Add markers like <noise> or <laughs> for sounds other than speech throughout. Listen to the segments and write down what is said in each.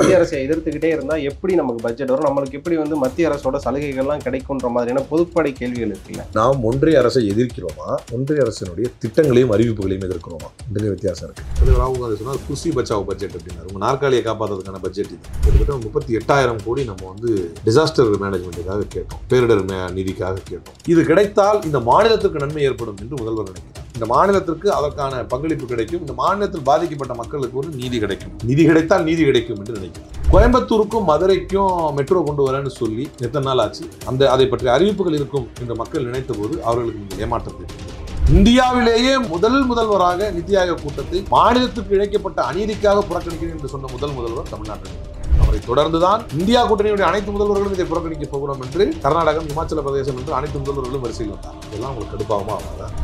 மத்திய அரசை எதிர்த்துக்கிட்டே இருந்தால் எப்படி நமக்கு பட்ஜெட் வரும் நம்மளுக்கு எப்படி வந்து மத்திய அரசோட சலுகைகள்லாம் கிடைக்குன்ற மாதிரியான பொதுப்படை கேள்விகள் இருக்குல்ல நாம் ஒன்றிய அரசை எதிர்க்கிறோமா ஒன்றிய அரசினுடைய திட்டங்களையும் அறிவிப்புகளையும் எதிர்க்கிறோமா இதுலேயே வித்தியாசம் இருக்குது அவங்க சொன்னால் குசி பச்சாவு பட்ஜெட் அப்படின்னா உங்கள் நாற்காலியை காப்பாற்றுறதுக்கான பட்ஜெட் இது கிட்டத்தட்ட முப்பத்தி எட்டாயிரம் கோடி நம்ம வந்து டிசாஸ்டர் மேனேஜ்மெண்ட்டுக்காக கேட்டோம் பேரிடர் நிதிக்காக கேட்டோம் இது கிடைத்தால் இந்த மாநிலத்திற்கு நன்மை ஏற்படும் என்று முதல்வர் நினைக்கிறார் இந்த மாநிலத்திற்கு அதற்கான பங்களிப்பு கிடைக்கும் இந்த மாநிலத்தில் பாதிக்கப்பட்ட மக்களுக்கு ஒரு நீதி கிடைக்கும் நிதி கிடைத்தால் நீதி கிடைக்கும் என்று நினைக்கிறேன் கோயம்புத்தூருக்கும் மதுரைக்கும் மெட்ரோ கொண்டு வரேன்னு சொல்லி எத்தனை நாள் ஆச்சு அந்த அதை பற்றிய அறிவிப்புகள் இருக்கும் என்று மக்கள் நினைத்த போது அவர்களுக்கு நீங்கள் ஏமாற்றத்தை இந்தியாவிலேயே முதல் முதல்வராக நித்தி ஆயோக் கூட்டத்தை மாநிலத்துக்கு இழைக்கப்பட்ட அநீதிக்காக புறக்கணிக்கிறேன் என்று சொன்ன முதல் முதல்வர் தமிழ்நாட்டில் அவரை தொடர்ந்துதான் இந்தியா கூட்டணியுடைய அனைத்து முதல்வர்களும் இதை புறக்கணிக்க போகிறோம் என்று கர்நாடகம் இமாச்சல பிரதேசம் என்று அனைத்து முதல்வர்களும் வரிசையில் வந்தார் இதெல்லாம் உங்களுக்கு கடுப்பாகுமா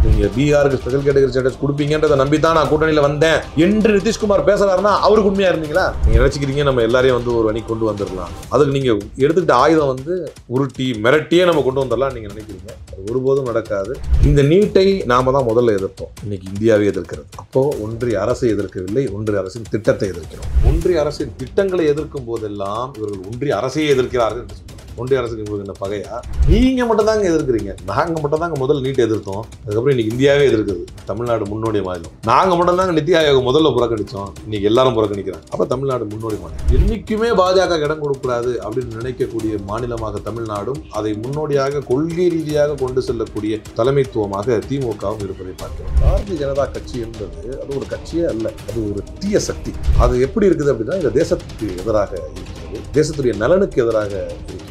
நீங்க பீகாருக்கு ஸ்பெஷல் கேட்டகரி ஸ்டேட்டஸ் கொடுப்பீங்கன்றதை நம்பி தான் நான் கூட்டணியில் வந்தேன் என்று நிதிஷ்குமார் பேசுறாருன்னா அவருக்கு உண்மையா இருந்தீங்களா நீங்க நினைச்சுக்கிறீங்க நம்ம எல்லாரையும் வந்து ஒரு வணி கொண்டு வந்துடலாம் அதுக்கு நீங்க எடுத்துக்கிட்ட ஆயுதம் வந்து உருட்டி மிரட்டியே நம்ம கொண்டு வந்துடலாம் நீங்க நினைக்கிறீங்க ஒருபோதும் நடக்காது இந்த நீட்டை நாம தான் முதல்ல எதிர்ப்போம் இன்னைக்கு இந்தியாவே எதிர்க்கிறது அப்போ ஒன்றிய அரசை எதிர்க்கவில்லை ஒன்றிய அரசின் திட்டத்தை எதிர்க்கிறோம் ஒன்றிய அரசின் திட்டங்களை எதிர்க்கும் போதெல்லாம் இவர்கள் ஒன்றிய அரசையே எதிர்க்கிறார்கள் என்று ஒன்றிய அரசுக்கு உங்களுக்கு இந்த பகையா நீங்கள் மட்டும் தாங்க எதிர்க்கிறீங்க நாங்கள் மட்டும் தாங்க நீட் எதிர்த்தோம் அதுக்கப்புறம் இன்னைக்கு இந்தியாவே எதிர்க்குது தமிழ்நாடு முன்னோடி மாநிலம் நாங்கள் மட்டும் தாங்க நித்தி ஆயோக முதல்ல புறக்கணித்தோம் இன்னைக்கு எல்லாரும் புறக்கணிக்கிறாங்க அப்போ தமிழ்நாடு முன்னோடி மாநிலம் என்றைக்குமே பாஜக இடம் கொடுக்கூடாது அப்படின்னு நினைக்கக்கூடிய மாநிலமாக தமிழ்நாடும் அதை முன்னோடியாக கொள்கை ரீதியாக கொண்டு செல்லக்கூடிய தலைமைத்துவமாக திமுகவும் இருப்பதை பார்க்கிறோம் பாரதிய ஜனதா கட்சி என்பது அது ஒரு கட்சியே அல்ல அது ஒரு தீய சக்தி அது எப்படி இருக்குது அப்படின்னா இந்த தேசத்துக்கு எதிராக இருக்கிறது தேசத்துடைய நலனுக்கு எதிராக இருக்கிறது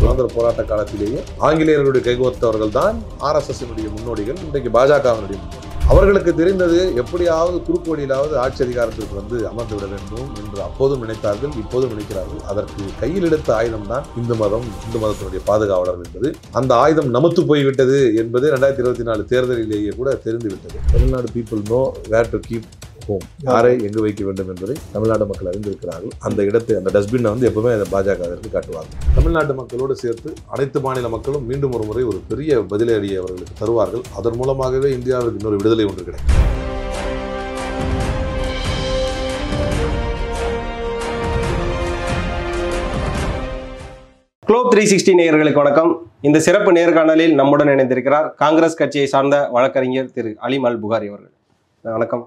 சுதந்திர போராட்ட காலத்திலேயே ஆங்கிலேயர்களுடைய கைகோர்த்தவர்கள் தான் எஸ் முன்னோடிகள் இன்றைக்கு பாஜகவினுடைய அவர்களுக்கு தெரிந்தது எப்படியாவது குறுக்கு வழியிலாவது ஆட்சி அதிகாரத்திற்கு வந்து அமர்ந்து விட வேண்டும் என்று அப்போதும் நினைத்தார்கள் இப்போதும் நினைக்கிறார்கள் அதற்கு கையில் எடுத்த ஆயுதம் தான் இந்து மதம் இந்து மதத்தினுடைய பாதுகாவலர் என்பது அந்த ஆயுதம் நமத்து போய்விட்டது என்பது ரெண்டாயிரத்தி இருபத்தி நாலு தேர்தலிலேயே கூட தெரிந்துவிட்டது Tamil Nadu people know where to keep வைப்போம் யாரை எங்கு வைக்க வேண்டும் என்பதை தமிழ்நாடு மக்கள் அறிந்திருக்கிறார்கள் அந்த இடத்தை அந்த டஸ்ட்பினை வந்து எப்பவுமே அதை பாஜக அதற்கு காட்டுவாங்க தமிழ்நாட்டு மக்களோடு சேர்த்து அனைத்து மாநில மக்களும் மீண்டும் ஒரு முறை ஒரு பெரிய பதிலடி அவர்களுக்கு தருவார்கள் அதன் மூலமாகவே இந்தியாவிற்கு இன்னொரு விடுதலை ஒன்று கிடைக்கும் த்ரீ சிக்ஸ்டி நேயர்களுக்கு வணக்கம் இந்த சிறப்பு நேர்காணலில் நம்முடன் இணைந்திருக்கிறார் காங்கிரஸ் கட்சியை சார்ந்த வழக்கறிஞர் திரு அலிமல் புகாரி அவர்கள் வணக்கம்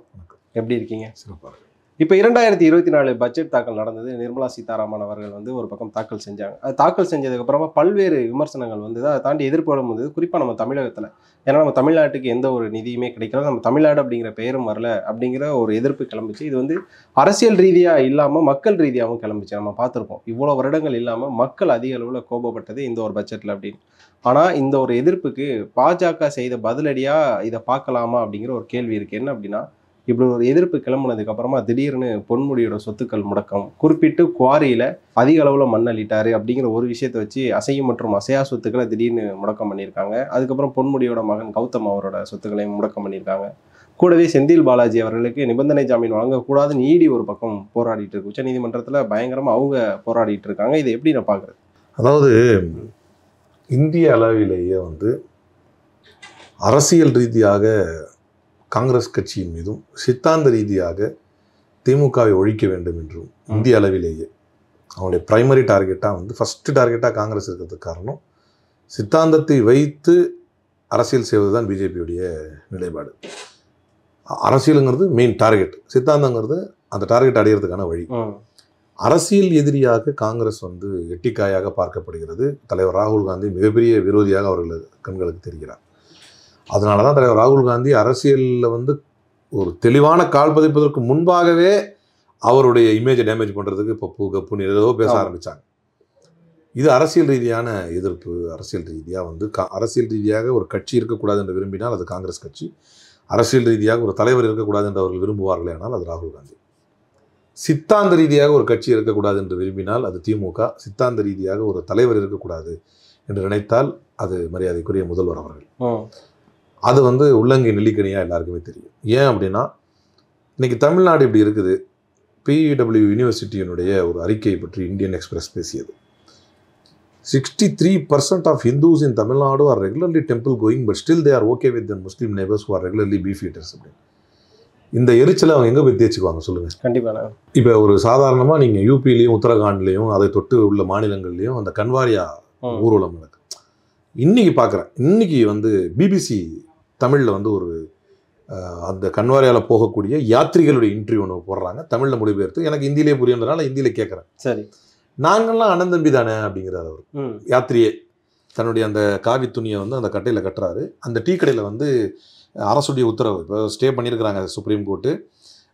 எப்படி இருக்கீங்க சிறப்பாக இப்போ இரண்டாயிரத்தி இருபத்தி நாலு பட்ஜெட் தாக்கல் நடந்தது நிர்மலா சீதாராமன் அவர்கள் வந்து ஒரு பக்கம் தாக்கல் செஞ்சாங்க அது தாக்கல் செஞ்சதுக்கப்புறமா பல்வேறு விமர்சனங்கள் வந்து அதை தாண்டி எதிர்ப்புகளும் வந்தது குறிப்பாக நம்ம தமிழகத்தில் ஏன்னா நம்ம தமிழ்நாட்டுக்கு எந்த ஒரு நிதியுமே கிடைக்கல நம்ம தமிழ்நாடு அப்படிங்கிற பெயரும் வரல அப்படிங்கிற ஒரு எதிர்ப்பு கிளம்பிச்சு இது வந்து அரசியல் ரீதியாக இல்லாமல் மக்கள் ரீதியாகவும் கிளம்பிச்சு நம்ம பார்த்துருப்போம் இவ்வளோ வருடங்கள் இல்லாமல் மக்கள் அதிக அளவில் கோபப்பட்டது இந்த ஒரு பட்ஜெட்டில் அப்படின்னு ஆனால் இந்த ஒரு எதிர்ப்புக்கு பாஜக செய்த பதிலடியாக இதை பார்க்கலாமா அப்படிங்கிற ஒரு கேள்வி இருக்குது என்ன அப்படின்னா இப்படி ஒரு எதிர்ப்பு கிளம்புனதுக்கப்புறமா திடீர்னு பொன்முடியோட சொத்துக்கள் முடக்கம் குறிப்பிட்டு குவாரியில் அதிக அளவுல மண் அள்ளிட்டாரு அப்படிங்கிற ஒரு விஷயத்தை வச்சு அசையும் மற்றும் அசையா சொத்துக்களை திடீர்னு முடக்கம் பண்ணியிருக்காங்க அதுக்கப்புறம் பொன்முடியோட மகன் கௌதம் அவரோட சொத்துக்களையும் முடக்கம் பண்ணியிருக்காங்க கூடவே செந்தில் பாலாஜி அவர்களுக்கு நிபந்தனை ஜாமீன் வழங்கக்கூடாதுன்னு நீடி ஒரு பக்கம் போராடிட்டு இருக்கு உச்சநீதிமன்றத்தில் பயங்கரமாக அவங்க போராடிட்டு இருக்காங்க இதை எப்படி நான் பார்க்குறது அதாவது இந்திய அளவிலேயே வந்து அரசியல் ரீதியாக காங்கிரஸ் கட்சியின் மீதும் சித்தாந்த ரீதியாக திமுகவை ஒழிக்க வேண்டும் என்றும் இந்திய அளவிலேயே அவனுடைய பிரைமரி டார்கெட்டாக வந்து ஃபஸ்ட்டு டார்கெட்டாக காங்கிரஸ் இருக்கிறதுக்கு காரணம் சித்தாந்தத்தை வைத்து அரசியல் செய்வது தான் பிஜேபியுடைய நிலைப்பாடு அரசியலுங்கிறது மெயின் டார்கெட் சித்தாந்தங்கிறது அந்த டார்கெட் அடையிறதுக்கான வழி அரசியல் எதிரியாக காங்கிரஸ் வந்து எட்டிக்காயாக பார்க்கப்படுகிறது தலைவர் ராகுல் காந்தி மிகப்பெரிய விரோதியாக அவர்கள் கண்களுக்கு தெரிகிறார் அதனால தான் தலைவர் ராகுல் காந்தி அரசியலில் வந்து ஒரு தெளிவான கால் பதிப்பதற்கு முன்பாகவே அவருடைய இமேஜை டேமேஜ் பண்ணுறதுக்கு இப்போ பூ கப்புன்னு ஏதோ பேச ஆரம்பித்தாங்க இது அரசியல் ரீதியான எதிர்ப்பு அரசியல் ரீதியாக வந்து கா அரசியல் ரீதியாக ஒரு கட்சி இருக்கக்கூடாது என்று விரும்பினால் அது காங்கிரஸ் கட்சி அரசியல் ரீதியாக ஒரு தலைவர் இருக்கக்கூடாது என்று அவர்கள் விரும்புவார்களே ஆனால் அது ராகுல் காந்தி சித்தாந்த ரீதியாக ஒரு கட்சி இருக்கக்கூடாது என்று விரும்பினால் அது திமுக சித்தாந்த ரீதியாக ஒரு தலைவர் இருக்கக்கூடாது என்று நினைத்தால் அது மரியாதைக்குரிய முதல்வர் அவர்கள் அது வந்து உள்ளங்கை நெல்லிக்கனியாக எல்லாருக்குமே தெரியும் ஏன் அப்படின்னா இன்றைக்கி தமிழ்நாடு இப்படி இருக்குது பிஇடபிள்யூ யூனிவர்சிட்டியினுடைய e ஒரு அறிக்கையை பற்றி இந்தியன் எக்ஸ்பிரஸ் பேசியது sixty three percent of Hindus in Tamil Nadu are regularly temple going but still they are okay with தன் Muslim neighbours are regularly beef eaters அப்படின்னு இந்த எரிச்சலை அவங்க எங்கே போய் தேய்ச்சிக்குவாங்க சொல்லுங்கள் கண்டிப்பாக இப்போ ஒரு சாதாரணமாக நீங்கள் யூபிலையும் உத்தரகாண்ட்லேயும் அதை தொட்டு உள்ள மாநிலங்கள்லேயும் அந்த கன்வாரியா ஊர்வலம் நடக்கு இன்றைக்கி பார்க்குறேன் இன்றைக்கி வந்து பிபிசி தமிழில் வந்து ஒரு அந்த கண்வாரியால் போகக்கூடிய யாத்திரிகளுடைய இன்டர்வியூ ஒன்று போடுறாங்க தமிழில் மொழிபெயர்த்து எனக்கு இந்தியிலே புரியுன்றனால இந்தியில் கேட்குறேன் சரி நாங்கள்லாம் அனந்தம்பி தானே அப்படிங்கிறார் அவர் யாத்திரியே தன்னுடைய அந்த காவி துணியை வந்து அந்த கட்டையில் கட்டுறாரு அந்த டீ கடையில் வந்து அரசுடைய உத்தரவு இப்போ ஸ்டே பண்ணியிருக்கிறாங்க சுப்ரீம் கோர்ட்டு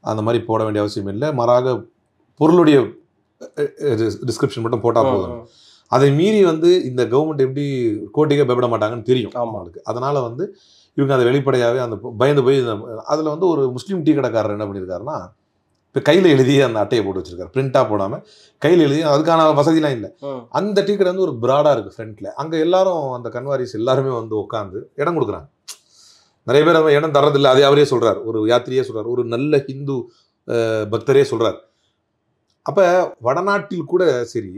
அந்த மாதிரி போட வேண்டிய அவசியம் இல்லை மாறாக பொருளுடைய டிஸ்கிரிப்ஷன் மட்டும் போட்டால் போதும் அதை மீறி வந்து இந்த கவர்மெண்ட் எப்படி கோர்ட்டுக்கே பயப்பட மாட்டாங்கன்னு தெரியும் அவங்களுக்கு அதனால் வந்து இவங்க அதை வெளிப்படையாகவே அந்த பயந்து போய் அதில் வந்து ஒரு முஸ்லீம் டீ கடைக்காரர் என்ன பண்ணியிருக்காருன்னா இப்போ கையில் எழுதி அந்த அட்டையை போட்டு வச்சிருக்காரு பிரிண்டாக போடாமல் கையில் எழுதி அதுக்கான வசதிலாம் இல்லை அந்த டீ கடை வந்து ஒரு ப்ராடாக இருக்குது ஃப்ரண்ட்டில் அங்கே எல்லாரும் அந்த கன்வாரிஸ் எல்லாருமே வந்து உட்காந்து இடம் கொடுக்குறாங்க நிறைய பேர் அவன் இடம் தர்றதில்லை அதே அவரே சொல்கிறார் ஒரு யாத்திரியே சொல்கிறார் ஒரு நல்ல ஹிந்து பக்தரே சொல்கிறார் அப்போ வடநாட்டில் கூட சரி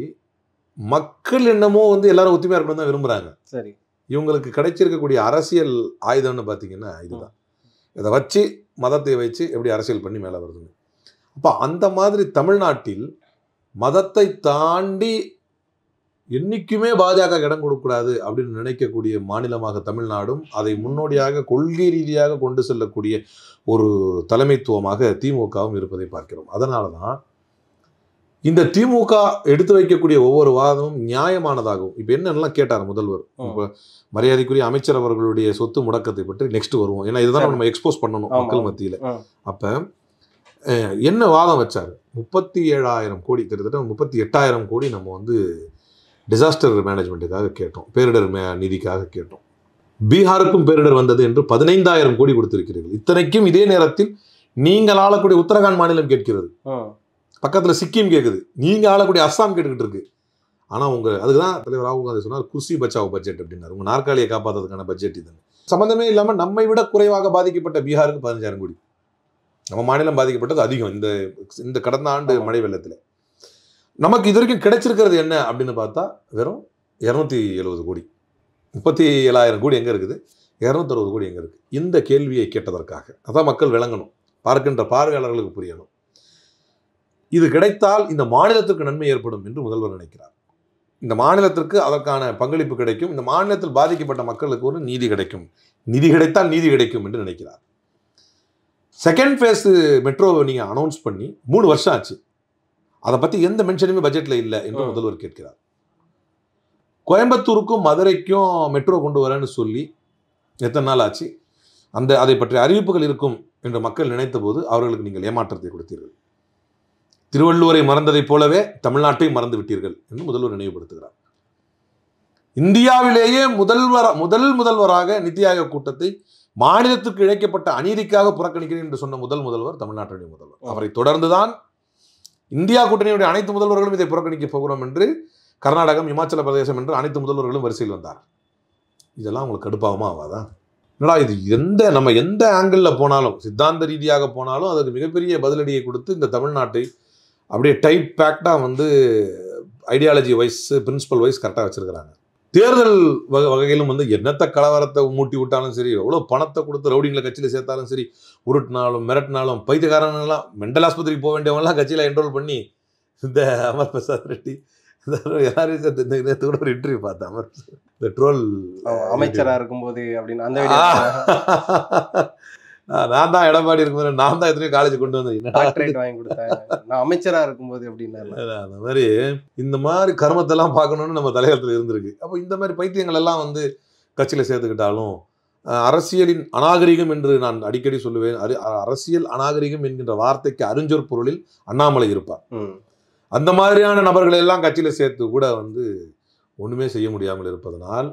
மக்கள் என்னமோ வந்து எல்லாரும் ஒத்துமையாக இருக்கணும் தான் விரும்புகிறாங்க சரி இவங்களுக்கு கிடைச்சிருக்கக்கூடிய அரசியல் ஆயுதம்னு பார்த்தீங்கன்னா இதுதான் இதை வச்சு மதத்தை வச்சு எப்படி அரசியல் பண்ணி மேலே வருதுங்க அப்போ அந்த மாதிரி தமிழ்நாட்டில் மதத்தை தாண்டி என்றைக்குமே பாஜக இடம் கொடுக்கக்கூடாது அப்படின்னு நினைக்கக்கூடிய மாநிலமாக தமிழ்நாடும் அதை முன்னோடியாக கொள்கை ரீதியாக கொண்டு செல்லக்கூடிய ஒரு தலைமைத்துவமாக திமுகவும் இருப்பதை பார்க்கிறோம் அதனால தான் இந்த திமுக எடுத்து வைக்கக்கூடிய ஒவ்வொரு வாதமும் நியாயமானதாகவும் இப்போ என்னென்னலாம் கேட்டார் முதல்வர் இப்போ மரியாதைக்குரிய அமைச்சர் அவர்களுடைய சொத்து முடக்கத்தை பற்றி நெக்ஸ்ட் வருவோம் ஏன்னா இதுதான் நம்ம எக்ஸ்போஸ் பண்ணணும் மக்கள் மத்தியில் அப்போ என்ன வாதம் வச்சார் முப்பத்தி ஏழாயிரம் கோடி கிட்டத்தட்ட முப்பத்தி எட்டாயிரம் கோடி நம்ம வந்து டிசாஸ்டர் மேனேஜ்மெண்ட்டுக்காக கேட்டோம் பேரிடர் மே நிதிக்காக கேட்டோம் பீகாருக்கும் பேரிடர் வந்தது என்று பதினைந்தாயிரம் கோடி கொடுத்திருக்கிறீர்கள் இத்தனைக்கும் இதே நேரத்தில் நீங்கள் ஆளக்கூடிய உத்தரகாண்ட் மாநிலம் கேட்கிறது பக்கத்தில் சிக்கிம் கேட்குது நீங்கள் ஆளக்கூடிய அஸ்ஸாம் கேட்டுக்கிட்டு இருக்கு ஆனால் உங்கள் அதுக்கு தான் தலைவர் ராகுல் காந்தி சொன்னார் குசி பச்சாவ் பட்ஜெட் அப்படின்னாரு உங்கள் நாற்காலியை காப்பாற்றுறதுக்கான பட்ஜெட் இது சம்மந்தமே இல்லாமல் நம்மை விட குறைவாக பாதிக்கப்பட்ட பீகாருக்கு பதினஞ்சாயிரம் கோடி நம்ம மாநிலம் பாதிக்கப்பட்டது அதிகம் இந்த இந்த கடந்த ஆண்டு மழை வெள்ளத்தில் நமக்கு இது வரைக்கும் கிடைச்சிருக்கிறது என்ன அப்படின்னு பார்த்தா வெறும் இரநூத்தி எழுபது கோடி முப்பத்தி ஏழாயிரம் கோடி எங்கே இருக்குது இரநூத்தறுபது கோடி எங்கே இருக்குது இந்த கேள்வியை கேட்டதற்காக அதான் மக்கள் விளங்கணும் பார்க்கின்ற பார்வையாளர்களுக்கு புரியணும் இது கிடைத்தால் இந்த மாநிலத்துக்கு நன்மை ஏற்படும் என்று முதல்வர் நினைக்கிறார் இந்த மாநிலத்திற்கு அதற்கான பங்களிப்பு கிடைக்கும் இந்த மாநிலத்தில் பாதிக்கப்பட்ட மக்களுக்கு ஒரு நீதி கிடைக்கும் நிதி கிடைத்தால் நீதி கிடைக்கும் என்று நினைக்கிறார் செகண்ட் ஃபேஸ் மெட்ரோ நீங்கள் அனௌன்ஸ் பண்ணி மூணு வருஷம் ஆச்சு அதை பற்றி எந்த மென்ஷனுமே பட்ஜெட்டில் இல்லை என்று முதல்வர் கேட்கிறார் கோயம்புத்தூருக்கும் மதுரைக்கும் மெட்ரோ கொண்டு வரேன்னு சொல்லி எத்தனை நாள் ஆச்சு அந்த அதை பற்றிய அறிவிப்புகள் இருக்கும் என்று மக்கள் நினைத்த போது அவர்களுக்கு நீங்கள் ஏமாற்றத்தை கொடுத்தீர்கள் திருவள்ளுவரை மறந்ததைப் போலவே தமிழ்நாட்டை மறந்து விட்டீர்கள் என்று முதல்வர் நினைவுபடுத்துகிறார் இந்தியாவிலேயே முதல்வர முதல் முதல்வராக நித்தி ஆயோக் கூட்டத்தை மாநிலத்துக்கு இழைக்கப்பட்ட அநீதிக்காக புறக்கணிக்கிறேன் என்று சொன்ன முதல் முதல்வர் தமிழ்நாட்டுடைய முதல்வர் அவரை தொடர்ந்துதான் இந்தியா கூட்டணியுடைய அனைத்து முதல்வர்களும் இதை புறக்கணிக்க போகிறோம் என்று கர்நாடகம் இமாச்சல பிரதேசம் என்று அனைத்து முதல்வர்களும் வரிசையில் வந்தார் இதெல்லாம் உங்களுக்கு கடுப்பாகமா ஆகாதா என்னடா இது எந்த நம்ம எந்த ஆங்கிளில் போனாலும் சித்தாந்த ரீதியாக போனாலும் அதுக்கு மிகப்பெரிய பதிலடியை கொடுத்து இந்த தமிழ்நாட்டை அப்படியே டைட் பேக்டாக வந்து ஐடியாலஜி வைஸ் பிரின்சிபல் வைஸ் கரெக்டாக வச்சுருக்கிறாங்க தேர்தல் வகை வகையிலும் வந்து என்னத்த கலவரத்தை மூட்டி விட்டாலும் சரி எவ்வளோ பணத்தை கொடுத்து ரவுடிங்களை கட்சியில் சேர்த்தாலும் சரி உருட்டினாலும் மிரட்டினாலும் பைத்தியக்காரனெல்லாம் மெண்டல் ஆஸ்பத்திரிக்கு போக வேண்டியவங்களாம் கட்சியில் என்ரோல் பண்ணி இந்த அமர் பிரசாத் ரெட்டி யாரையும் சேர்த்து இந்த நேற்று கூட ஒரு இன்டர்வியூ பார்த்தேன் அமர் இந்த ட்ரோல் அமைச்சராக இருக்கும்போது அப்படின்னு அந்த நான் தான் எடப்பாடி போது நான் தான் எத்தனையோ காலேஜ் கொண்டு வந்தேன் டாக்டரேட் வாங்கி கொடுத்தேன் நான் அமைச்சராக இருக்கும்போது அப்படின்னா அந்த மாதிரி இந்த மாதிரி கர்மத்தெல்லாம் பார்க்கணும்னு நம்ம தலைவரத்தில் இருந்திருக்கு அப்போ இந்த மாதிரி பைத்தியங்கள் எல்லாம் வந்து கட்சியில் சேர்த்துக்கிட்டாலும் அரசியலின் அநாகரிகம் என்று நான் அடிக்கடி சொல்லுவேன் அரு அரசியல் அநாகரிகம் என்கின்ற வார்த்தைக்கு அறிஞர் பொருளில் அண்ணாமலை இருப்பார் அந்த மாதிரியான நபர்களை எல்லாம் கட்சியில் சேர்த்து கூட வந்து ஒன்றுமே செய்ய முடியாமல் இருப்பதனால்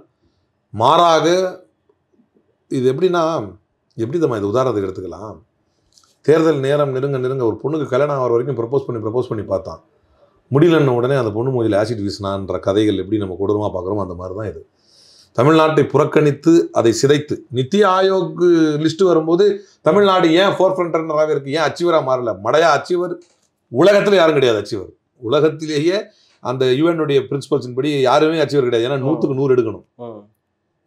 மாறாக இது எப்படின்னா எப்படி தம்மா இது உதாரணத்துக்கு எடுத்துக்கலாம் தேர்தல் நேரம் நெருங்க நெருங்க ஒரு பொண்ணுக்கு கல்யாணம் ஆகிற வரைக்கும் ப்ரப்போஸ் பண்ணி ப்ரப்போஸ் பண்ணி பார்த்தான் முடியலன்ன உடனே அந்த பொண்ணு மொழியில் ஆசிட் வீசினான்ற கதைகள் எப்படி நம்ம கொடுமா பார்க்குறோம் அந்த மாதிரி தான் இது தமிழ்நாட்டை புறக்கணித்து அதை சிதைத்து நித்தி ஆயோக்கு லிஸ்ட் வரும்போது தமிழ்நாடு ஏன் ஃபோர் ஃப்ரண்டராகவே இருக்குது ஏன் அச்சீவராக மாறல மடையா அச்சீவர் உலகத்தில் யாரும் கிடையாது அச்சீவர் உலகத்திலேயே அந்த யூஎன்னுடைய பிரின்சிபல்ஸின் படி யாருமே அச்சீவர் கிடையாது ஏன்னா நூற்றுக்கு நூறு எடுக்கணும்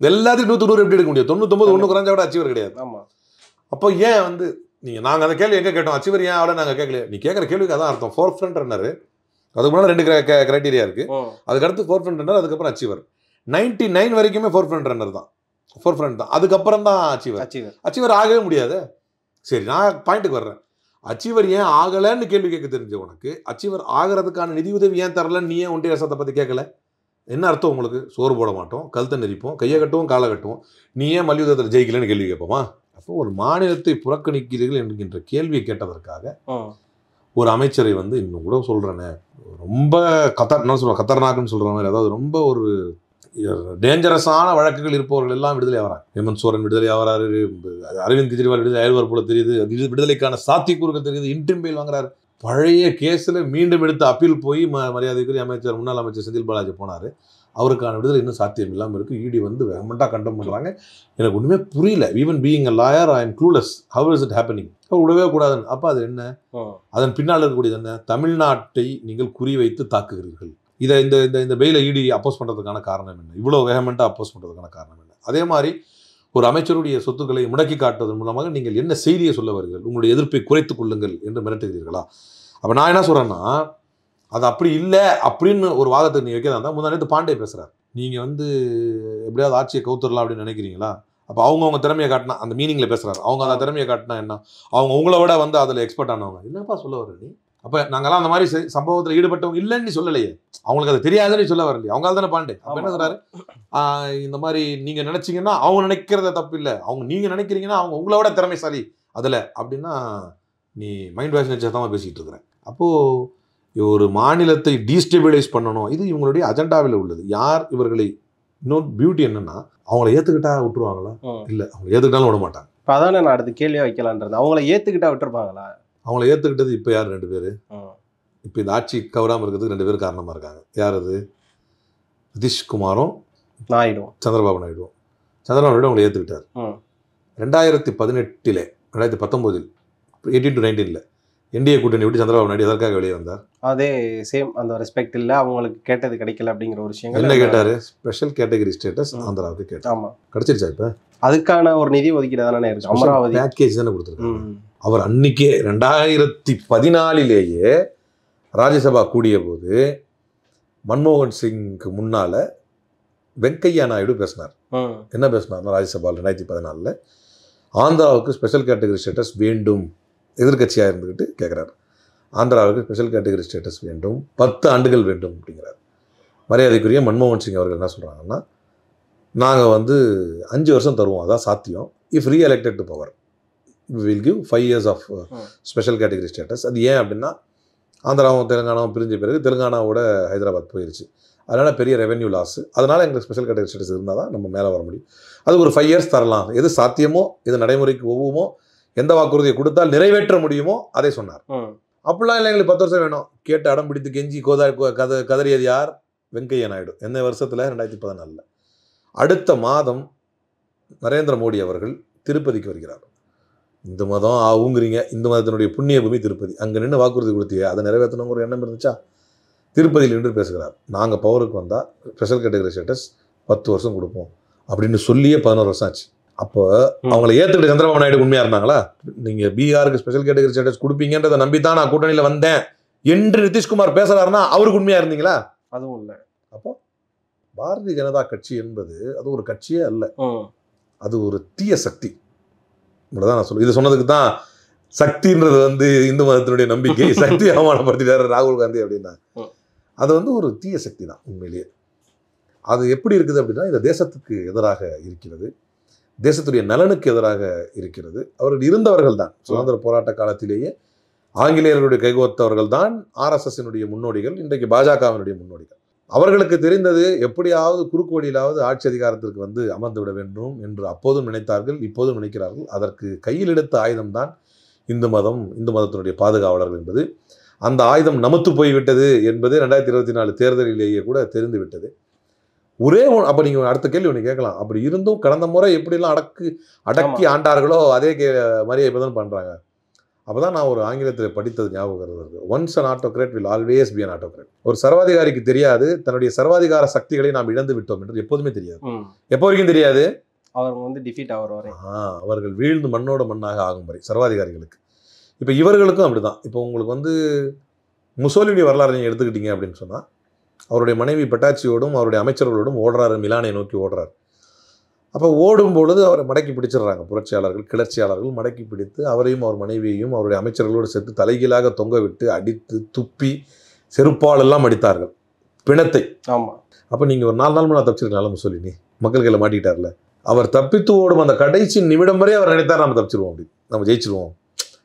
எல்லாத்தையும் நூற்றி நூறு எப்படி எடுக்க முடியும் ஒன்பது ஒன்று குறைஞ்ச விட அச்சீவர் கிடையாது ஆமா அப்போ ஏன் வந்து நீங்க நாங்க அந்த கேள்வி எங்கே கேட்டோம் அச்சீவர் ஏன் அவ்வளவு நாங்க கேட்கல நீ கேட்குற கேள்விக்கு அதான் அர்த்தம் ஃபோர் ஃப்ரண்ட் ரன்னர் அதுக்கு முன்னாடி ரெண்டு கிரைட்டீரியா இருக்குது அதுக்கடுத்து ஃபோர் ஃப்ரண்ட் ரன்னர் அதுக்கப்புறம் அச்சீவர் நைன்டி நைன் வரைக்குமே ஃபோர் ஃப்ரண்ட் ரன்னர் தான் ஃபோர் ஃப்ரண்ட் தான் அதுக்கப்புறம் தான் அச்சீவர் அச்சீவர் ஆகவே முடியாது சரி நான் பாயிண்ட்டுக்கு வர்றேன் அச்சீவர் ஏன் ஆகலைன்னு கேள்வி கேட்க தெரிஞ்ச உனக்கு அச்சீவர் ஆகிறதுக்கான நிதி உதவி ஏன் தரலன்னு நீ ஏன் ஒன்றிய அரசத்தை பற்றி கேட்கல என்ன அர்த்தம் உங்களுக்கு சோறு போட மாட்டோம் கழுத்தை நெறிப்போம் கையை கட்டுவோம் காலை கட்டுவோம் நீ ஏன் மல்யுத்தத்தில் ஜெயிக்கலன்னு கேள்வி கேட்போமா அப்போ ஒரு மாநிலத்தை புறக்கணிக்கிறீர்கள் என்கின்ற கேள்வியை கேட்டதற்காக ஒரு அமைச்சரை வந்து இன்னும் கூட சொல்கிறேன்னு ரொம்ப கத்தர் என்ன சொல்கிறேன் கத்தர்நாக்குன்னு சொல்கிற மாதிரி அதாவது ரொம்ப ஒரு டேஞ்சரஸான வழக்குகள் இருப்பவர்கள் எல்லாம் விடுதலை ஆகிறாங்க ஹேமந்த் சோரன் விடுதலை ஆகிறாரு அரவிந்த் கெஜ்ரிவால் விடுதலை ஆயிடுவார் போல தெரியுது விடுதலைக்கான சாத்தியக்கூறுகள் தெரியுது இன்ட்ரிம் பெயில் வாங்குறாரு பழைய கேஸில் மீண்டும் எடுத்து அப்பீல் போய் ம மரியாதைக்குரிய அமைச்சர் முன்னாள் அமைச்சர் செந்தில் பாலாஜி போனார் அவருக்கான விடுதலை இன்னும் சாத்தியம் இல்லாமல் இருக்குது ஈடி வந்து வேமெண்ட்டாக கண்டம் பண்ணுறாங்க எனக்கு ஒன்றுமே புரியல even being a lawyer I am clueless how is it happening அவர் விடவே கூடாதுன்னு அப்போ அது என்ன அதன் பின்னால் இருக்கக்கூடியது என்ன தமிழ்நாட்டை நீங்கள் குறிவைத்து தாக்குகிறீர்கள் இதை இந்த இந்த இந்த பெயிலை ஈடி அப்போஸ் பண்ணுறதுக்கான காரணம் என்ன இவ்வளோ வேகமெண்ட்டாக அப்போஸ் பண்ணுறதுக்கான காரணம் என்ன அதே மாதிரி ஒரு அமைச்சருடைய சொத்துக்களை முடக்கி காட்டுவதன் மூலமாக நீங்கள் என்ன செய்தியை சொல்ல வருகிறீர்கள் உங்களுடைய எதிர்ப்பை குறைத்துக் கொள்ளுங்கள் என்று மிரட்டுகிறீர்களா அப்போ நான் என்ன சொல்கிறேன்னா அது அப்படி இல்லை அப்படின்னு ஒரு வாதத்தை நீ வைக்கிறதா இருந்தால் முன்னாடி பாண்டே பேசுகிறார் நீங்கள் வந்து எப்படியாவது ஆட்சியை கவுத்துடலாம் அப்படின்னு நினைக்கிறீங்களா அப்போ அவங்கவுங்க திறமையை காட்டினா அந்த மீனிங்கில் பேசுகிறாரு அவங்க அந்த திறமையை காட்டினா என்ன அவங்க உங்களை விட வந்து அதில் எக்ஸ்பர்ட் ஆனவங்க என்னப்பா சொல்ல வர நீ அப்போ நாங்கள்லாம் அந்த மாதிரி சம்பவத்தில் ஈடுபட்டவங்க இல்லைன்னு சொல்லலையே அவங்களுக்கு அது தெரியாதுன்னு சொல்ல வரலையே அவங்களால தானே பாண்டே அப்போ என்ன சொல்கிறாரு இந்த மாதிரி நீங்கள் நினச்சிங்கன்னா அவங்க நினைக்கிறத தப்பு இல்லை அவங்க நீங்கள் நினைக்கிறீங்கன்னா அவங்க உங்களோட திறமைசாலி அதில் அப்படின்னா நீ மைண்ட் வாஷ் தான் பேசிகிட்டு இருக்கிறேன் அப்போது ஒரு மாநிலத்தை டீஸ்டெபிலைஸ் பண்ணணும் இது இவங்களுடைய அஜெண்டாவில் உள்ளது யார் இவர்களை இன்னொரு பியூட்டி என்னென்னா அவங்கள ஏற்றுக்கிட்டா விட்டுருவாங்களா இல்லை அவங்க ஏற்றுக்கிட்டாலும் விட மாட்டாங்க இப்போ அதான் நான் அடுத்து கேள்வியாக வைக்கலான்றது அவங்கள ஏற்றுக்கிட்டா விட்டுருப்பாங்களா அவங்கள ஏற்றுக்கிட்டது இப்போ யார் ரெண்டு பேர் இப்போ இந்த ஆட்சி கவராமல் இருக்கிறதுக்கு ரெண்டு பேர் காரணமாக இருக்காங்க யார் அது நிதிஷ்குமாரும் நாயுடும் சந்திரபாபு நாயுடுவும் சந்திரபாபு நாயுடு அவங்களை ஏற்றுக்கிட்டார் ரெண்டாயிரத்தி பதினெட்டில் ரெண்டாயிரத்தி பத்தொம்போதில் எயிட்டீன் டு நைன்டீனில் என்டிஏ கூட்டணி விட்டு சந்திரபாபு நாயுடு எதற்காக வெளியே வந்தார் அதே சேம் அந்த ரெஸ்பெக்ட் இல்லை அவங்களுக்கு கேட்டது கிடைக்கல அப்படிங்கிற ஒரு விஷயம் என்ன கேட்டார் ஸ்பெஷல் கேட்டகரி ஸ்டேட்டஸ் ஆந்திராவுக்கு கேட்டார் ஆமாம் கிடச்சிருச்சா இப்போ அதுக்கான ஒரு நிதி ஒதுக்கீடு தானே இருக்கு அமராவதி பேக்கேஜ் தானே கொடுத்துருக்காங்க அவர் அன்னைக்கே ரெண்டாயிரத்தி பதினாலிலேயே ராஜ்யசபா கூடிய போது மன்மோகன் சிங்க்கு முன்னால் வெங்கையா நாயுடு பேசினார் என்ன பேசினார் ராஜ்யசபாவில் ரெண்டாயிரத்தி பதினாலில் ஆந்திராவுக்கு ஸ்பெஷல் கேட்டகரி ஸ்டேட்டஸ் வேண்டும் எதிர்கட்சியாக இருந்துக்கிட்டு கேட்குறாரு ஆந்திராவுக்கு ஸ்பெஷல் கேட்டகரி ஸ்டேட்டஸ் வேண்டும் பத்து ஆண்டுகள் வேண்டும் அப்படிங்கிறார் மரியாதைக்குரிய மன்மோகன் சிங் அவர்கள் என்ன சொல்கிறாங்கன்னா நாங்கள் வந்து அஞ்சு வருஷம் தருவோம் அதான் சாத்தியம் if reelected to power will give five years of special category status அது ஏன் அப்படின்னா ஆந்திராவும் தெலுங்கானாவும் பிரிஞ்ச பிறகு தெலுங்கானாவோட ஹைதராபாத் போயிருச்சு அதனால் பெரிய ரெவென்யூ லாஸ் அதனால் எங்களுக்கு ஸ்பெஷல் கேட்டகரி ஸ்டேட்டஸ் இருந்தால் தான் நம்ம மேலே வர முடியும் அது ஒரு ஃபைவ் இயர்ஸ் தரலாம் எது சாத்தியமோ எது நடைமுறைக்கு ஒவ்வொருமோ எந்த வாக்குறுதியை கொடுத்தால் நிறைவேற்ற முடியுமோ அதை சொன்னார் அப்படிலாம் இல்லை எங்களுக்கு பத்து வருஷம் வேணும் கேட்டு அடம் பிடித்து கெஞ்சி கோதா கத கதறியது யார் வெங்கையா நாயுடு எந்த வருஷத்தில் ரெண்டாயிரத்தி பதினாலில் அடுத்த மாதம் நரேந்திர மோடி அவர்கள் திருப்பதிக்கு வருகிறார் இந்த மதம் ஆகுங்கிறீங்க இந்த மதத்தினுடைய புண்ணிய பூமி திருப்பதி அங்கே நின்று வாக்குறுதி கொடுத்தீங்க அதை நிறைவேற்றணுங்கிற எண்ணம் இருந்துச்சா திருப்பதியில் நின்று பேசுகிறார் நாங்கள் பவருக்கு வந்தால் ஸ்பெஷல் கேட்டகரி ஸ்டேட்டஸ் பத்து வருஷம் கொடுப்போம் அப்படின்னு சொல்லியே பதினோரு வருஷம் ஆச்சு அப்போ அவங்களை ஏற்றுக்கிட்ட சந்திரபாபு நாயுடு உண்மையாக இருந்தாங்களா நீங்கள் பீகாருக்கு ஸ்பெஷல் கேட்டகரி ஸ்டேட்டஸ் கொடுப்பீங்கன்றதை நம்பி தான் நான் கூட்டணியில் வந்தேன் என்று நிதிஷ்குமார் பேசுகிறாருன்னா அவருக்கு உண்மையாக இருந்தீங்களா அதுவும் இல்லை அப்போ பாரதிய ஜனதா கட்சி என்பது அது ஒரு கட்சியே அல்ல அது ஒரு தீய சக்தி இவ்வளோதான் நான் சொல்லுவேன் இது சொன்னதுக்கு தான் சக்தின்றது வந்து இந்து மதத்தினுடைய நம்பிக்கை <laughs> சக்தி அவமானப்படுத்திட்டார் ராகுல் காந்தி அப்படின்னா அது வந்து ஒரு தீய சக்தி தான் உண்மையிலேயே அது எப்படி இருக்குது அப்படின்னா இந்த தேசத்துக்கு எதிராக இருக்கிறது தேசத்துடைய நலனுக்கு எதிராக இருக்கிறது அவர்கள் இருந்தவர்கள் தான் சுதந்திர போராட்ட காலத்திலேயே ஆங்கிலேயர்களுடைய கைகோத்தவர்கள் தான் ஆர்எஸ்எஸ்னுடைய முன்னோடிகள் இன்றைக்கு பாஜகவினுடைய முன்னோடிகள் அவர்களுக்கு தெரிந்தது எப்படியாவது குறுக்கு வழியிலாவது ஆட்சி அதிகாரத்திற்கு வந்து அமர்ந்து விட வேண்டும் என்று அப்போதும் நினைத்தார்கள் இப்போதும் நினைக்கிறார்கள் அதற்கு கையில் எடுத்த ஆயுதம்தான் இந்து மதம் இந்து மதத்தினுடைய பாதுகாவலர்கள் என்பது அந்த ஆயுதம் நமத்து போய்விட்டது என்பது ரெண்டாயிரத்தி இருபத்தி நாலு தேர்தலிலேயே கூட தெரிந்துவிட்டது ஒரே அப்போ நீங்கள் அடுத்த கேள்வி ஒன்று கேட்கலாம் அப்படி இருந்தும் கடந்த முறை எப்படிலாம் அடக்கு அடக்கி ஆண்டார்களோ அதே கே மாதிரியே பண்ணுறாங்க அப்போ தான் நான் ஒரு ஆங்கிலத்தில் படித்தது ஞாபகம் இருக்குது once an autocrat will always be an autocrat ஒரு சர்வாதிகாரிக்கு தெரியாது தன்னுடைய சர்வாதிகார சக்திகளை நாம் இழந்து விட்டோம் என்று எப்போதுமே தெரியாது எப்போ வரைக்கும் தெரியாது அவர் வந்து டிஃபீட் ஆகிற வரை அவர்கள் வீழ்ந்து மண்ணோட மண்ணாக ஆகும் வரை சர்வாதிகாரிகளுக்கு இப்போ இவர்களுக்கும் அப்படி தான் இப்போ உங்களுக்கு வந்து முசோலினி வரலாறு நீங்கள் எடுத்துக்கிட்டீங்க அப்படின்னு சொன்னால் அவருடைய மனைவி பட்டாச்சியோடும் அவருடைய அமைச்சர்களோடும் ஓடுறாரு மிலானை நோக்கி ஓடுறாரு அப்போ ஓடும் பொழுது அவரை மடக்கி பிடிச்சிடுறாங்க புரட்சியாளர்கள் கிளர்ச்சியாளர்கள் மடக்கி பிடித்து அவரையும் அவர் மனைவியையும் அவருடைய அமைச்சர்களோடு சேர்த்து தலைகீழாக தொங்க விட்டு அடித்து துப்பி செருப்பால் எல்லாம் அடித்தார்கள் பிணத்தை ஆமாம் அப்போ நீங்கள் ஒரு நாலு நாள் மணி தப்பிச்சிருக்கலாம் சொல்லி மக்கள் கையில் மாட்டிக்கிட்டார்ல அவர் தப்பித்து ஓடும் அந்த கடைசி நிமிடம் வரை அவர் நினைத்தார் நம்ம தப்பிச்சிருவோம் அப்படி நம்ம ஜெயிச்சிருவோம்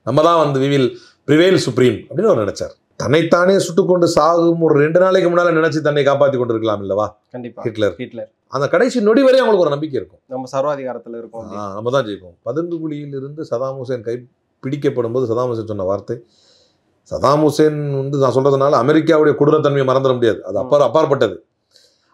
நம்ம தான் வந்து விவில் பிரிவேல் சுப்ரீம் அப்படின்னு அவர் நினைச்சார் தன்னைத்தானே சுட்டுக்கொண்டு சாகும் ஒரு ரெண்டு நாளைக்கு முன்னால் நினைச்சு தன்னை காப்பாற்றி கொண்டிருக்கலாம் இல்லவா கண்டிப்பாக ஹிட்லர் ஹிட்லர் அந்த கடைசி நொடி வரை அவங்களுக்கு ஒரு நம்பிக்கை இருக்கும் நம்ம சர்வாதிகாரத்தில் இருக்கோம் நம்ம தான் ஜெயிப்போம் பதுங்கு குழியிலிருந்து சதாம் ஹுசேன் கை பிடிக்கப்படும் போது சதாம் ஹுசேன் சொன்ன வார்த்தை சதாம் ஹுசேன் வந்து நான் சொல்கிறதுனால அமெரிக்காவுடைய குடும்பத்தன்மையை மறந்துட முடியாது அது அப்பா அப்பாற்பட்டது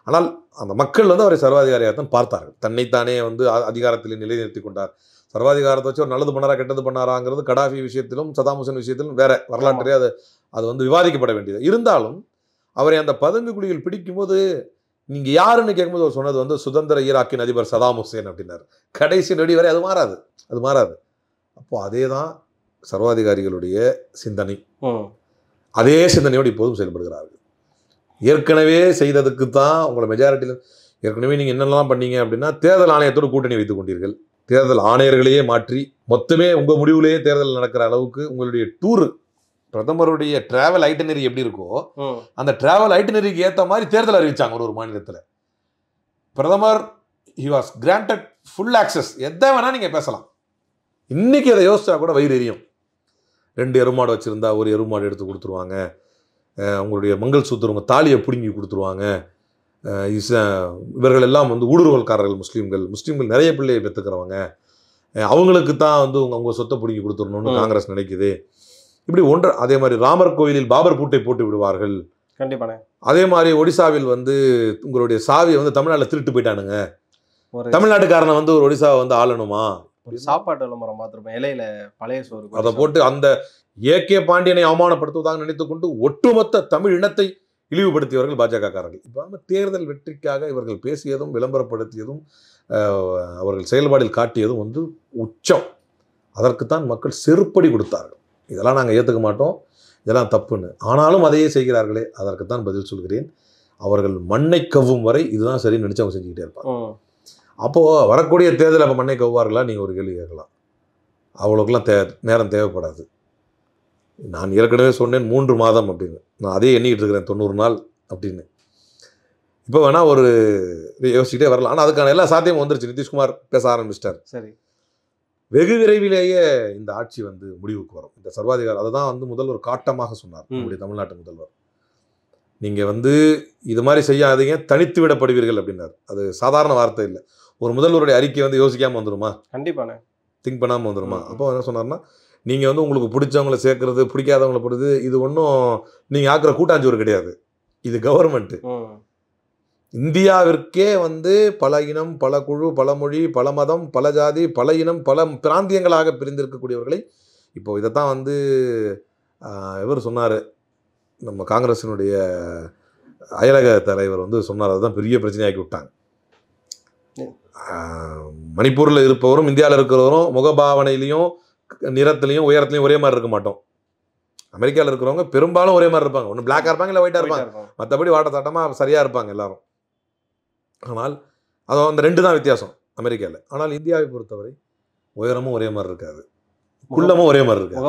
ஆனால் அந்த மக்கள் வந்து அவரை சர்வாதிகாரியாகத்தான் பார்த்தார்கள் தன்னைத்தானே வந்து அதிகாரத்தில் நிலைநிறுத்தி கொண்டார் சர்வாதிகாரத்தை வச்சு ஒரு நல்லது பண்ணாரா கெட்டது பண்ணாராங்கிறது கடாஃபி விஷயத்திலும் சதாம் ஹுசேன் விஷயத்திலும் வேற வரலாற்றிலே அது அது வந்து விவாதிக்கப்பட வேண்டியது இருந்தாலும் அவரை அந்த பதுங்கு குழியில் பிடிக்கும்போது நீங்கள் யாருன்னு கேட்கும்போது அவர் சொன்னது வந்து சுதந்திர ஈராக்கின் அதிபர் சதாம் ஹுசேன் அப்படின்னாரு கடைசி நொடி வரை அது மாறாது அது மாறாது அப்போது அதே தான் சர்வாதிகாரிகளுடைய சிந்தனை அதே சிந்தனையோடு இப்போதும் செயல்படுகிறார்கள் ஏற்கனவே செய்ததுக்கு தான் உங்களை மெஜாரிட்டியில் ஏற்கனவே நீங்கள் என்னெல்லாம் பண்ணீங்க அப்படின்னா தேர்தல் ஆணையத்தோடு கூட்டணி வைத்துக் கொண்டீர்கள் தேர்தல் ஆணையர்களையே மாற்றி மொத்தமே உங்கள் முடிவுலேயே தேர்தல் நடக்கிற அளவுக்கு உங்களுடைய டூரு பிரதமருடைய டிராவல் ஐட்டனரி எப்படி இருக்கோ அந்த டிராவல் ஐட்டனரிக்கு ஏற்ற மாதிரி தேர்தல் அறிவிச்சாங்க ஒரு ஒரு மாநிலத்தில் பிரதமர் he was granted full access எதை வேணால் நீங்கள் பேசலாம் இன்றைக்கி அதை யோசிச்சா கூட வயிறு எரியும் ரெண்டு எருமாடு வச்சுருந்தா ஒரு எருமாடு எடுத்து கொடுத்துருவாங்க உங்களுடைய மங்கள் சூத்திரம் உங்கள் தாலியை பிடுங்கி கொடுத்துருவாங்க இஸ் இவர்கள் எல்லாம் வந்து ஊடுருவல்காரர்கள் முஸ்லீம்கள் முஸ்லீம்கள் நிறைய பிள்ளையை பெற்றுக்கிறவங்க அவங்களுக்கு தான் வந்து உங்கள் உங்கள் சொத்தை பிடுங்கி கொடுத்துடணும்னு காங்கிரஸ் நினைக்குது இப்படி ஒன்று அதே மாதிரி ராமர் கோயிலில் பாபர் பூட்டை போட்டு விடுவார்கள் கண்டிப்பாக அதே மாதிரி ஒடிசாவில் வந்து உங்களுடைய சாவியை வந்து தமிழ்நாட்டில் திருட்டு போயிட்டானுங்க தமிழ்நாட்டுக்காரனை வந்து ஒரு ஒடிசாவை வந்து ஆளணுமா ஒரு சாப்பாட்டு விளம்பரம் பார்த்துருப்போம் இலையில பழைய சோறு அதை போட்டு அந்த ஏ கே பாண்டியனை அவமானப்படுத்துவதாக நினைத்து கொண்டு ஒட்டுமொத்த தமிழ் இனத்தை இழிவுபடுத்தியவர்கள் பாஜக காரர்கள் இப்போ தேர்தல் வெற்றிக்காக இவர்கள் பேசியதும் விளம்பரப்படுத்தியதும் அவர்கள் செயல்பாடில் காட்டியதும் வந்து உச்சம் அதற்குத்தான் மக்கள் செருப்படி கொடுத்தார்கள் இதெல்லாம் நாங்கள் ஏற்றுக்க மாட்டோம் இதெல்லாம் தப்புன்னு ஆனாலும் அதையே செய்கிறார்களே அதற்கு தான் பதில் சொல்கிறேன் அவர்கள் மண்ணை கவ்வும் வரை இதுதான் சரி நினச்சி அவங்க செஞ்சுக்கிட்டே இருப்பாங்க அப்போது வரக்கூடிய தேர்தல் அப்போ மண்ணை கவ்வார்களா நீங்கள் ஒரு கேள்வி கேட்கலாம் அவ்வளோக்கெல்லாம் தே நேரம் தேவைப்படாது நான் ஏற்கனவே சொன்னேன் மூன்று மாதம் அப்படின்னு நான் அதே எண்ணிக்கிட்டு இருக்கிறேன் தொண்ணூறு நாள் அப்படின்னு இப்போ வேணால் ஒரு யோசிச்சுட்டே வரலாம் ஆனால் அதுக்கான எல்லா சாத்தியமும் வந்துருச்சு நிதிஷ்குமார் பேச ஆரம்பிச்சிட்டார் சரி வெகு விரைவிலேயே இந்த ஆட்சி வந்து முடிவுக்கு வரும் இந்த சர்வாதிகாரம் அதை தான் வந்து முதல்வர் காட்டமாக சொன்னார் நம்முடைய தமிழ்நாட்டு முதல்வர் நீங்கள் வந்து இது மாதிரி செய்யாதீங்க தனித்து விடப்படுவீர்கள் அப்படின்னார் அது சாதாரண வார்த்தை இல்லை ஒரு முதல்வருடைய அறிக்கை வந்து யோசிக்காமல் வந்துருமா கண்டிப்பாண்ணே திங்க் பண்ணாமல் வந்துருமா அப்போ என்ன சொன்னார்னா நீங்கள் வந்து உங்களுக்கு பிடிச்சவங்கள சேர்க்கறது பிடிக்காதவங்களை பிடிச்சது இது ஒன்றும் நீங்கள் ஆக்குற கூட்டாஞ்சோறு கிடையாது இது கவர்மெண்ட்டு இந்தியாவிற்கே வந்து பல இனம் பல குழு பல மொழி பல மதம் பல ஜாதி பல இனம் பல பிராந்தியங்களாக பிரிந்திருக்கக்கூடியவர்களை இப்போது இதைத்தான் வந்து இவர் சொன்னார் நம்ம காங்கிரஸினுடைய அயலக தலைவர் வந்து சொன்னார் அதுதான் பெரிய பிரச்சனையாக்கி விட்டாங்க மணிப்பூரில் இருப்பவரும் இந்தியாவில் இருக்கிறவரும் முகபாவனையிலையும் நிறத்துலையும் உயரத்துலையும் ஒரே மாதிரி இருக்க மாட்டோம் அமெரிக்காவில் இருக்கிறவங்க பெரும்பாலும் ஒரே மாதிரி இருப்பாங்க ஒன்று பிளாக்காக இருப்பாங்க இல்லை ஒயிட்டாக இருப்பாங்க மற்றபடி வாட்டத்தாட்டமாக தாட்டமாக சரியாக இருப்பாங்க எல்லாரும் ஆனால் அதோ அந்த ரெண்டு தான் வித்தியாசம் அமெரிக்காவில் ஆனால் இந்தியாவை பொறுத்தவரை உயரமும் ஒரே மாதிரி இருக்காது குள்ளமும் ஒரே மாதிரி இருக்காது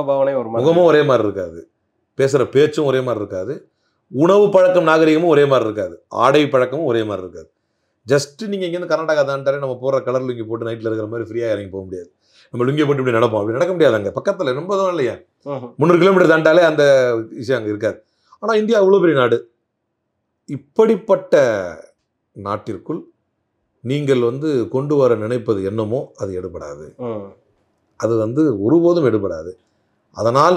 முகமும் ஒரே மாதிரி இருக்காது பேசுகிற பேச்சும் ஒரே மாதிரி இருக்காது உணவு பழக்கம் நாகரிகமும் ஒரே மாதிரி இருக்காது ஆடை பழக்கமும் ஒரே மாதிரி இருக்காது ஜஸ்ட்டு நீங்கள் இங்கேருந்து கர்நாடகா தான்ட்டாரே நம்ம போகிற கலர் லுங்கி போட்டு நைட்டில் இருக்கிற மாதிரி ஃப்ரீயாக இறங்கி போக முடியாது நம்ம லுங்கி போட்டு இப்படி நடப்போம் அப்படி நடக்க முடியாது அங்கே பக்கத்தில் ரொம்ப தான் இல்லையா முந்நூறு கிலோமீட்டர் தாண்டாலே அந்த விஷயம் அங்கே இருக்காது ஆனால் இந்தியா அவ்வளோ பெரிய நாடு இப்படிப்பட்ட நாட்டிற்குள் நீங்கள் வந்து கொண்டு வர நினைப்பது என்னமோ அது எடுபடாது அது வந்து ஒருபோதும் எடுபடாது அதனால்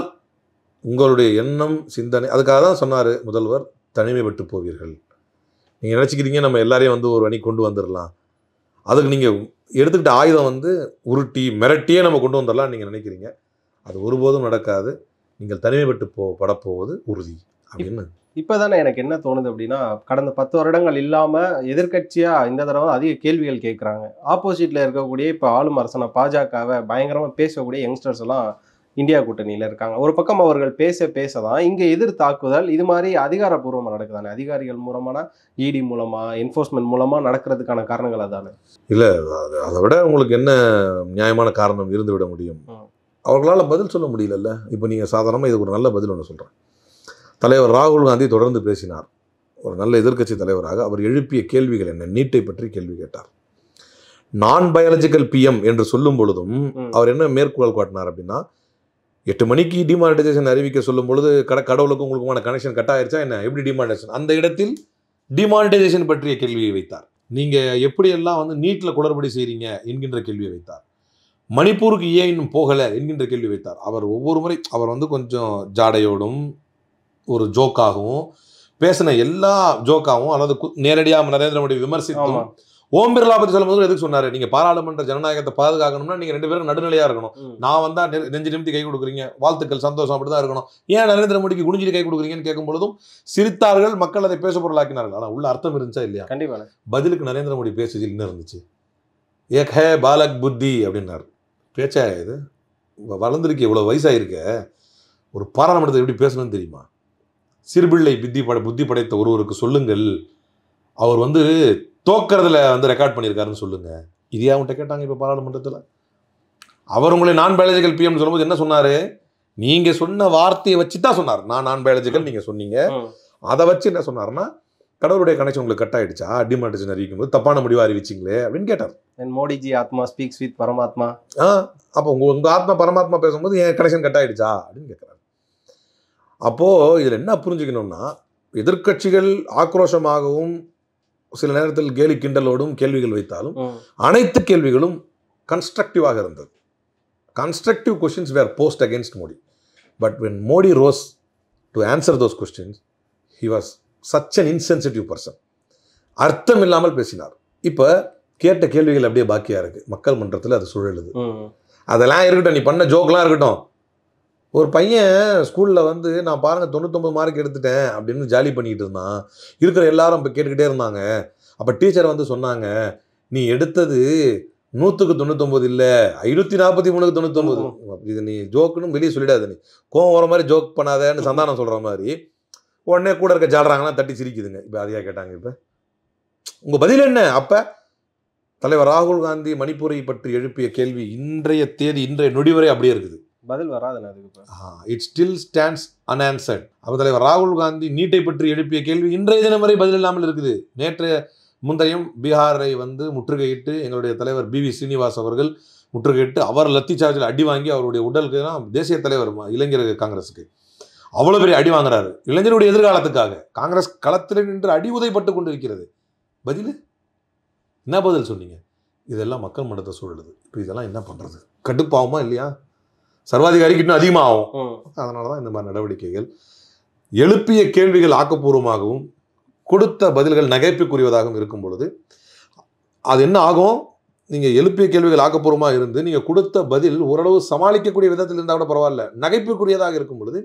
உங்களுடைய எண்ணம் சிந்தனை அதுக்காக தான் சொன்னார் முதல்வர் தனிமைப்பட்டு போவீர்கள் நீங்கள் நினச்சிக்கிறீங்க நம்ம எல்லாரையும் வந்து ஒரு அணி கொண்டு வந்துடலாம் அதுக்கு நீங்கள் எடுத்துக்கிட்ட ஆயுதம் வந்து உருட்டி மிரட்டியே நம்ம கொண்டு வந்துடலாம் நீங்கள் நினைக்கிறீங்க அது ஒருபோதும் நடக்காது நீங்கள் தனிமைப்பட்டு போ படப்போவது உறுதி அப்படின்னு இப்போ தானே எனக்கு என்ன தோணுது அப்படின்னா கடந்த பத்து வருடங்கள் இல்லாமல் எதிர்கட்சியாக இந்த தடவை அதிக கேள்விகள் கேட்குறாங்க ஆப்போசிட்டில் இருக்கக்கூடிய இப்போ ஆளும் அரசனை பாஜகவை பயங்கரமாக பேசக்கூடிய யங்ஸ்டர்ஸ் எல்லாம் இந்தியா கூட்டணியில் இருக்காங்க ஒரு பக்கம் அவர்கள் பேச பேச தான் இங்கே எதிர் தாக்குதல் இது மாதிரி அதிகாரப்பூர்வமாக நடக்குதானே அதிகாரிகள் மூலமான இடி e மூலமாக என்ஃபோர்ஸ்மெண்ட் மூலமாக நடக்கிறதுக்கான காரணங்கள் தானே இல்லை அதை விட உங்களுக்கு என்ன நியாயமான காரணம் இருந்துவிட முடியும் அவர்களால் பதில் சொல்ல முடியலல்ல இப்போ நீங்கள் சாதாரணமாக இதுக்கு ஒரு நல்ல பதில் ஒன்று சொல்கிறேன் தலைவர் ராகுல் காந்தி தொடர்ந்து பேசினார் ஒரு நல்ல எதிர்க்கட்சி தலைவராக அவர் எழுப்பிய கேள்விகள் என்ன நீட்டை பற்றி கேள்வி கேட்டார் நான் பயாலஜிக்கல் பிஎம் என்று சொல்லும் பொழுதும் அவர் என்ன மேற்கோள் காட்டினார் அப்படின்னா எட்டு மணிக்கு டிமானிட்டைசேஷன் அறிவிக்க சொல்லும் பொழுது கட கடவுளுக்கும் உங்களுக்குமான கனெக்ஷன் கட் ஆயிடுச்சா என்ன எப்படி டிமானிட்டைசேஷன் அந்த இடத்தில் டிமானிட்டைசேஷன் பற்றிய கேள்வியை வைத்தார் நீங்கள் எப்படியெல்லாம் வந்து நீட்டில் குளறுபடி செய்கிறீங்க என்கின்ற கேள்வியை வைத்தார் மணிப்பூருக்கு ஏன் இன்னும் போகலை என்கின்ற கேள்வி வைத்தார் அவர் ஒவ்வொரு முறை அவர் வந்து கொஞ்சம் ஜாடையோடும் ஒரு ஜோக்காகவும் பேசின எல்லா ஜோக்காகவும் அல்லது நேரடியாக நரேந்திர மோடி விமர்சித்தும் ஓம் பிர்லா பத்தி சொல்லும்போது எதுக்கு சொன்னாரு நீங்க பாராளுமன்ற ஜனநாயகத்தை பாதுகாக்கணும்னா நீங்க ரெண்டு பேரும் நடுநிலையா இருக்கணும் நான் வந்தா நெஞ்சு நிமித்தி கை கொடுக்குறீங்க வாழ்த்துக்கள் சந்தோஷம் அப்படிதான் இருக்கணும் ஏன் நரேந்திர மோடிக்கு குடிஞ்சிட்டு கை கொடுக்குறீங்கன்னு கேட்கும்பொழுதும் சிரித்தார்கள் மக்கள் அதை பேச பொருளாக்கினார்கள் ஆனா உள்ள அர்த்தம் இருந்துச்சா இல்லையா கண்டிப்பா பதிலுக்கு நரேந்திர மோடி பேசுதில் என்ன இருந்துச்சு ஏக பாலக் புத்தி அப்படின்னாரு பேச்சா இது வளர்ந்துருக்கு இவ்வளோ வயசாயிருக்க ஒரு பாராளுமன்றத்தை எப்படி பேசணும்னு தெரியுமா சிறுபிள்ளை புத்தி பட புத்தி படைத்த ஒருவருக்கு சொல்லுங்கள் அவர் வந்து தோக்கிறதுல வந்து ரெக்கார்ட் பண்ணியிருக்காருன்னு சொல்லுங்கள் இதே அவங்கள்ட்ட கேட்டாங்க இப்போ பாராளுமன்றத்தில் அவர் உங்களை நான் பயாலஜிக்கல் பிஎம்னு சொல்லும்போது என்ன சொன்னார் நீங்கள் சொன்ன வார்த்தையை வச்சு தான் சொன்னார் நான் நான் பயாலஜிக்கல் நீங்கள் சொன்னீங்க அதை வச்சு என்ன சொன்னார்னா கடவுளுடைய கனெக்ஷன் உங்களுக்கு கட் ஆயிடுச்சா டிமாட்டிஷன் அறிவிக்கும் போது தப்பான முடிவு அறிவிச்சிங்களே அப்படின்னு கேட்டார் என் மோடிஜி ஆத்மா ஸ்பீக்ஸ் வித் பரமாத்மா ஆ அப்போ உங்கள் உங்கள் ஆத்மா பரமாத்மா பேசும்போது என் கனெக்ஷன் கட் ஆயிடுச்சா அப்படின்னு கேட்குறாரு அப்போது இதில் என்ன புரிஞ்சுக்கணும்னா எதிர்கட்சிகள் ஆக்ரோஷமாகவும் சில நேரத்தில் கேலி கிண்டலோடும் கேள்விகள் வைத்தாலும் அனைத்து கேள்விகளும் கன்ஸ்ட்ரக்டிவாக இருந்தது constructive questions were posed against Modi but when Modi rose to answer those questions he was such an insensitive person அர்த்தம் இல்லாமல் பேசினார் இப்போ கேட்ட கேள்விகள் அப்படியே பாக்கியாக இருக்குது மக்கள் மன்றத்தில் அது சுழலுது அதெல்லாம் இருக்கட்டும் நீ பண்ண ஜோக்கெலாம் இருக்கட்டும் ஒரு பையன் ஸ்கூலில் வந்து நான் பாருங்கள் தொண்ணூத்தொம்பது மார்க் எடுத்துட்டேன் அப்படின்னு ஜாலி பண்ணிகிட்டு இருந்தான் இருக்கிற எல்லாரும் இப்போ கேட்டுக்கிட்டே இருந்தாங்க அப்போ டீச்சர் வந்து சொன்னாங்க நீ எடுத்தது நூற்றுக்கு தொண்ணூத்தொம்பது இல்லை ஐநூற்றி நாற்பத்தி மூணுக்கு தொண்ணூத்தொம்பது இது நீ ஜோக்குன்னு வெளியே சொல்லிடாது நீ கோவம் வர மாதிரி ஜோக் பண்ணாதேன்னு சந்தானம் சொல்கிற மாதிரி உடனே கூட இருக்க ஜாடுறாங்கன்னா தட்டி சிரிக்குதுங்க இப்போ அதிகாக கேட்டாங்க இப்போ உங்கள் பதில் என்ன அப்போ தலைவர் ராகுல் காந்தி மணிப்பூரை பற்றி எழுப்பிய கேள்வி இன்றைய தேதி இன்றைய நொடிவரை அப்படியே இருக்குது பதில் வராது இட் ஸ்டில் ஸ்டாண்ட்ஸ் அன்ஆன்சர்ட் அவர் தலைவர் ராகுல் காந்தி நீட்டை பற்றி எழுப்பிய கேள்வி இன்றைய தினம் வரை பதில் இல்லாமல் இருக்குது நேற்றைய முந்தையும் பீகாரை வந்து முற்றுகையிட்டு எங்களுடைய தலைவர் பி வி சீனிவாஸ் அவர்கள் முற்றுகையிட்டு அவர் லத்தி சார்ஜில் அடி வாங்கி அவருடைய உடலுக்கு தான் தேசிய தலைவர் இளைஞர் காங்கிரஸுக்கு அவ்வளோ பெரிய அடி வாங்குறாரு இளைஞருடைய எதிர்காலத்துக்காக காங்கிரஸ் களத்தில் நின்று அடி உதைப்பட்டு கொண்டிருக்கிறது பதில் என்ன பதில் சொன்னீங்க இதெல்லாம் மக்கள் மன்றத்தை சூழலுது இப்போ இதெல்லாம் என்ன பண்ணுறது கடுப்பாகுமா இல்லையா சர்வாதிகாரிக்கு இன்னும் அதிகமாகும் அதனால தான் இந்த மாதிரி நடவடிக்கைகள் எழுப்பிய கேள்விகள் ஆக்கப்பூர்வமாகவும் கொடுத்த பதில்கள் நகைப்புக்குரியவதாகவும் இருக்கும் பொழுது அது என்ன ஆகும் நீங்கள் எழுப்பிய கேள்விகள் ஆக்கப்பூர்வமாக இருந்து நீங்கள் கொடுத்த பதில் ஓரளவு சமாளிக்கக்கூடிய விதத்தில் இருந்தால் கூட பரவாயில்ல நகைப்புக்குரியதாக இருக்கும் பொழுது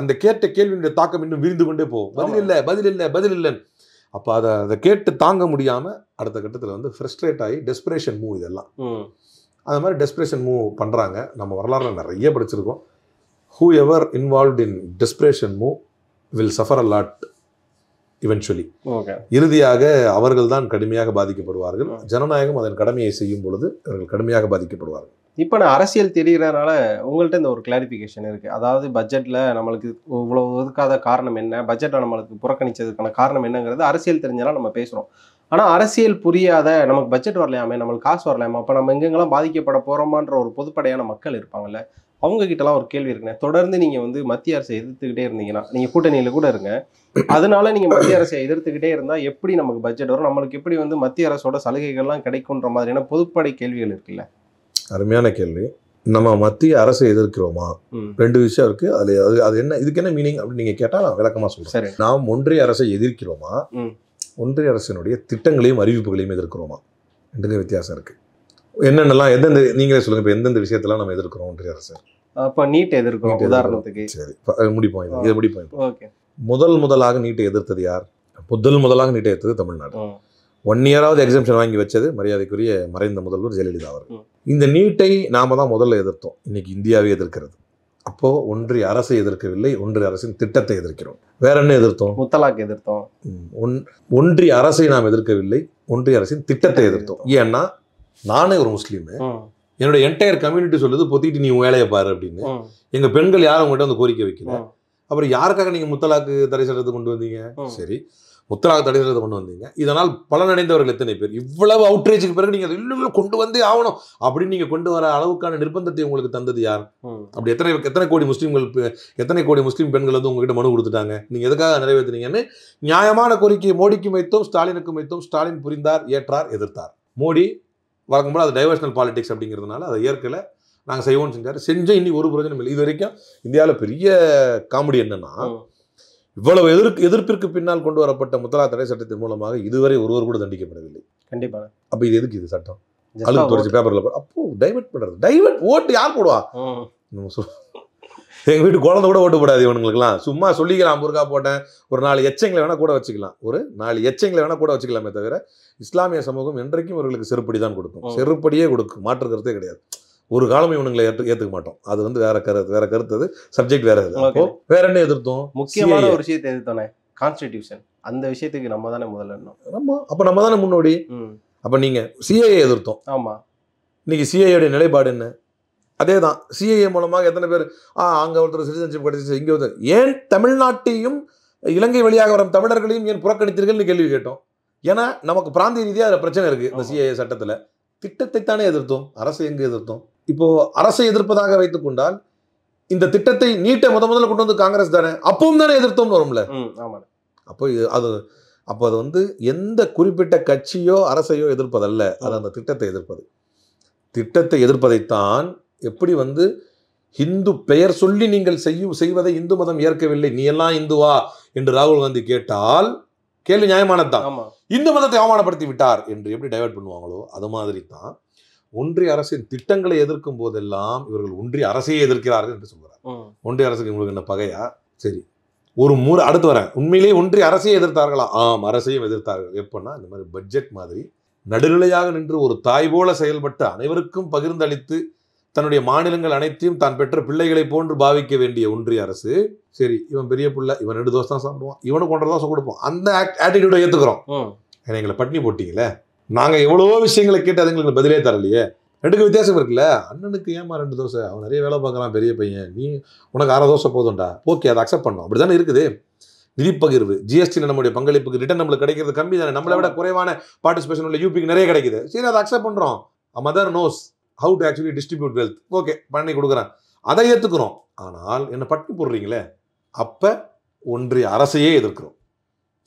அந்த கேட்ட கேள்வியினுடைய தாக்கம் இன்னும் விரிந்து கொண்டே போகும் பதில் இல்லை பதில் இல்லை பதில் இல்லைன்னு அப்போ அதை அதை கேட்டு தாங்க முடியாமல் அடுத்த கட்டத்தில் வந்து ஃப்ரெஸ்ட்ரேட் ஆகி டெஸ்பிரேஷன் மூவ் இதெல்லாம் அது மாதிரி டெஸ்பிரேஷன் மூவ் பண்ணுறாங்க நம்ம வரலாறுல நிறைய படிச்சிருக்கோம் whoever involved in desperation move will suffer a lot eventually இறுதியாக அவர்கள் தான் கடுமையாக பாதிக்கப்படுவார்கள் ஜனநாயகம் அதன் கடமையை செய்யும் பொழுது அவர்கள் கடுமையாக பாதிக்கப்படுவார்கள் இப்போ நான் அரசியல் தெரிகிறனால உங்கள்கிட்ட இந்த ஒரு கிளாரிஃபிகேஷன் இருக்குது அதாவது பட்ஜெட்டில் நம்மளுக்கு இவ்வளோ ஒதுக்காத காரணம் என்ன பட்ஜெட்டை நம்மளுக்கு புறக்கணித்ததுக்கான காரணம் என்னங்கிறது அரசியல் தெரிஞ்சலாம் நம்ம பேசுகிறோம் ஆனால் அரசியல் புரியாத நமக்கு பட்ஜெட் வரலையாமே நம்மளுக்கு காசு வரலையாமா அப்போ நம்ம எங்கெங்கெல்லாம் பாதிக்கப்பட போகிறோமான்ற ஒரு பொதுப்படையான மக்கள் இருப்பாங்கல்ல அவங்க கிட்டலாம் ஒரு கேள்வி இருக்குங்க தொடர்ந்து நீங்கள் வந்து மத்திய அரசை எதிர்த்துக்கிட்டே இருந்தீங்கன்னா நீங்கள் கூட்டணியில் கூட இருங்க அதனால நீங்கள் மத்திய அரசை எதிர்த்துக்கிட்டே இருந்தால் எப்படி நமக்கு பட்ஜெட் வரும் நம்மளுக்கு எப்படி வந்து மத்திய அரசோட சலுகைகள்லாம் கிடைக்குன்ற மாதிரியான பொதுப்படை கேள்விகள் இருக்குல்ல அருமையான கேள்வி நம்ம மத்திய அரசை எதிர்க்கிறோமா ரெண்டு விஷயம் இருக்கு அது அது என்ன இதுக்கு என்ன மீனிங் அப்படின்னு நீங்க கேட்டா நான் விளக்கமா சொல்றேன் நாம் ஒன்றிய அரசை எதிர்க்கிறோமா ஒன்றிய அரசினுடைய திட்டங்களையும் அறிவிப்புகளையும் எதிர்க்கிறோமா ரெண்டுங்க வித்தியாசம் இருக்குது என்னென்னலாம் எந்தெந்த நீங்களே சொல்லுங்கள் இப்போ எந்தெந்த விஷயத்தெல்லாம் நம்ம எதிர்க்கிறோம் ஒன்றிய அரசு அப்போ நீட் எதிர்க்கிறோம் உதாரணத்துக்கு சரி முடிப்போம் இது இதை முடிப்போம் ஓகே முதல் முதலாக நீட்டை எதிர்த்தது யார் முதல் முதலாக நீட்டை எதிர்த்தது தமிழ்நாடு ஒன் இயராவது எக்ஸாம்ஷன் வாங்கி வச்சது மரியாதைக்குரிய மறைந்த முதல்வர் ஜெயலலிதா அவர் இந்த நீட்டை நாம தான் முதல்ல எதிர்த்தோம் இன்னைக்கு இந்தியாவே எதிர்க்கிறது அப்போது ஒன்றிய அரசை எதிர்க்கவில்லை ஒன்றிய அரசின் திட்டத்தை எதிர்க்கிறோம் வேற என்ன எதிர்த்தோம் முத்தலாக் எதிர்த்தோம் ஒன் ஒன்றிய அரசை நாம் எதிர்க்கவில்லை ஒன்றிய அரசின் திட்டத்தை எதிர்த்தோம் ஏன்னா நானே ஒரு முஸ்லீம் என்னோட என்டையர் கம்யூனிட்டி சொல்லுது பொத்திட்டு நீ வேலையை பாரு அப்படின்னு எங்க பெண்கள் யாரும் உங்கள்கிட்ட வந்து கோரிக்கை வைக்கல அப்புறம் யாருக்காக நீங்க முத்தலாக்கு தரை சட்டத்தை கொண்டு வந்தீங்க சரி முத்தலாக தடைங்கிறத கொண்டு வந்தீங்க இதனால் பலனடைந்தவர்கள் எத்தனை பேர் இவ்வளவு அவுட்ரேஜுக்கு பிறகு நீங்க இன்னும் கொண்டு வந்தே ஆகணும் அப்படின்னு நீங்க கொண்டு வர அளவுக்கான நிர்பந்தத்தை உங்களுக்கு தந்தது யார் அப்படி எத்தனை எத்தனை கோடி முஸ்லீம்கள் எத்தனை கோடி முஸ்லீம் பெண்கள் வந்து உங்ககிட்ட மனு கொடுத்துட்டாங்க நீங்க எதுக்காக நிறைவேற்றினீங்கன்னு நியாயமான கோரிக்கையை மோடிக்கும் வைத்தோம் ஸ்டாலினுக்கும் வைத்தோம் ஸ்டாலின் புரிந்தார் ஏற்றார் எதிர்த்தார் மோடி வழங்கும்போது அது டைவர்ஷனல் பாலிடிக்ஸ் அப்படிங்கிறதுனால அதை ஏற்கல நாங்கள் செய்வோம்னு செஞ்சார் செஞ்சு இன்னி ஒரு பிரச்சனையும் இல்லை இது வரைக்கும் இந்தியாவில் பெரிய காமெடி என்னன்னா இவ்வளவு எதிர்ப்பு எதிர்ப்பிற்கு பின்னால் கொண்டு வரப்பட்ட முத்தலா தடை சட்டத்தின் மூலமாக இதுவரை ஒருவர் கூட தண்டிக்கப்படவில்லை கண்டிப்பாக அப்போ இது எதுக்கு இது சட்டம் அழுகு துறைச்சி பேப்பரில் அப்போ டைவெர்ட் பண்ணுறது டைவெர்ட் ஓட்டு யார் போடுவா எங்கள் வீட்டு குழந்தை கூட ஓட்டு போடாது இவனுங்களுக்குலாம் சும்மா சொல்லிக்கலாம் முருகா போட்டேன் ஒரு நாலு எச்சங்களை வேணால் கூட வச்சுக்கலாம் ஒரு நாலு எச்சங்களை வேணால் கூட வச்சுக்கலாமே தவிர இஸ்லாமிய சமூகம் என்றைக்கும் இவர்களுக்கு செருப்படி தான் கொடுக்கும் செருப்படியே கொடுக்கும் மாற்றுக்கிறதே கிடையாது ஒரு காலமும் இவனுங்களை ஏற்று ஏற்றுக்க மாட்டோம் அது வந்து வேற கருத்து வேற கருத்து அது சப்ஜெக்ட் வேற இது அப்போ வேற என்ன எதிர்த்தோம் முக்கியமான ஒரு விஷயத்தை எதிர்த்தோன்னே கான்ஸ்டிடியூஷன் அந்த விஷயத்துக்கு நம்ம தானே முதல்ல நம்ம அப்போ நம்ம தானே முன்னோடி அப்போ நீங்கள் சிஐஏ எதிர்த்தோம் ஆமாம் இன்னைக்கு சிஏஏடைய நிலைப்பாடு என்ன அதே தான் சிஐஏ மூலமாக எத்தனை பேர் ஆ அங்கே ஒருத்தர் சிட்டிசன்ஷிப் கிடைச்சி இங்கே ஒருத்தர் ஏன் தமிழ்நாட்டையும் இலங்கை வழியாக வரும் தமிழர்களையும் ஏன் புறக்கணித்தீர்கள்னு கேள்வி கேட்டோம் ஏன்னா நமக்கு பிராந்திய ரீதியாக அதில் பிரச்சனை இருக்குது இந்த சிஐஏ சட்டத்தில் திட்டத்தை தானே எதிர்த்தோம் அரசை எங்கே எதிர்த்தோம் இப்போ அரசை எதிர்ப்பதாக கொண்டால் இந்த திட்டத்தை நீட்ட முத முதல்ல கொண்டு வந்து காங்கிரஸ் தானே அப்பவும் தானே எதிர்த்தோம்னு வரும்ல அப்போ அது அப்போ அது வந்து எந்த குறிப்பிட்ட கட்சியோ அரசையோ எதிர்ப்பதல்ல அது அந்த திட்டத்தை எதிர்ப்பது திட்டத்தை எதிர்ப்பதைத்தான் எப்படி வந்து இந்து பெயர் சொல்லி நீங்கள் செய்யும் செய்வதை இந்து மதம் ஏற்கவில்லை நீ எல்லாம் இந்துவா என்று ராகுல் காந்தி கேட்டால் கேள்வி நியாயமானதுதான் இந்து மதத்தை அவமானப்படுத்தி விட்டார் என்று எப்படி டைவெர்ட் பண்ணுவாங்களோ அது மாதிரி தான் ஒன்றிய அரசின் திட்டங்களை எதிர்க்கும் போதெல்லாம் இவர்கள் ஒன்றிய அரசையே எதிர்க்கிறார்கள் என்று சொல்கிறார் ஒன்றிய அரசுக்கு இவங்களுக்கு என்ன பகையா சரி ஒரு மூணு அடுத்து வரேன் உண்மையிலேயே ஒன்றிய அரசையே எதிர்த்தார்களா ஆம் அரசையும் எதிர்த்தார்கள் எப்படின்னா இந்த மாதிரி பட்ஜெட் மாதிரி நடுநிலையாக நின்று ஒரு தாய் போல செயல்பட்டு அனைவருக்கும் பகிர்ந்தளித்து தன்னுடைய மாநிலங்கள் அனைத்தையும் தான் பெற்ற பிள்ளைகளை போன்று பாவிக்க வேண்டிய ஒன்றிய அரசு சரி இவன் பெரிய பிள்ளை இவன் ரெண்டு தோசை தான் சாப்பிடுவான் இவனு கொண்டு தோசை கொடுப்போம் அந்த ஆட்டிடியூட ஏற்றுக்கிறோம் எங்களை பட்டினி போட்டிங்கள நாங்கள் எவ்வளவோ விஷயங்களை கேட்டு அதுங்களுக்கு பதிலே தரலையே ரெண்டுக்கு வித்தியாசம் இருக்குல்ல அண்ணனுக்கு ஏமா ரெண்டு தோசை அவன் நிறைய வேலை பார்க்கலாம் பெரிய பையன் நீ உனக்கு அரை தோசை போதும்டா ஓகே அதை அக்செப்ட் பண்ணும் அப்படி தானே இருக்குது நிதிப்பகிர்வு ஜிஎஸ்டியில் நம்முடைய பங்களிப்புக்கு ரிட்டர்ன் நம்மளுக்கு கிடைக்கிறது கம்மி தானே நம்மளை விட குறைவான பார்ட்டிசிபேஷன் உள்ள யூபிக்கு நிறைய கிடைக்குது சரி அதை அக்செப்ட் பண்ணுறோம் mother knows how to actually distribute wealth okay பண்ணி கொடுக்குறேன் அதை ஏற்றுக்கிறோம் ஆனால் என்னை பட்டு போடுறீங்களே அப்போ ஒன்றிய அரசையே எதிர்க்கிறோம்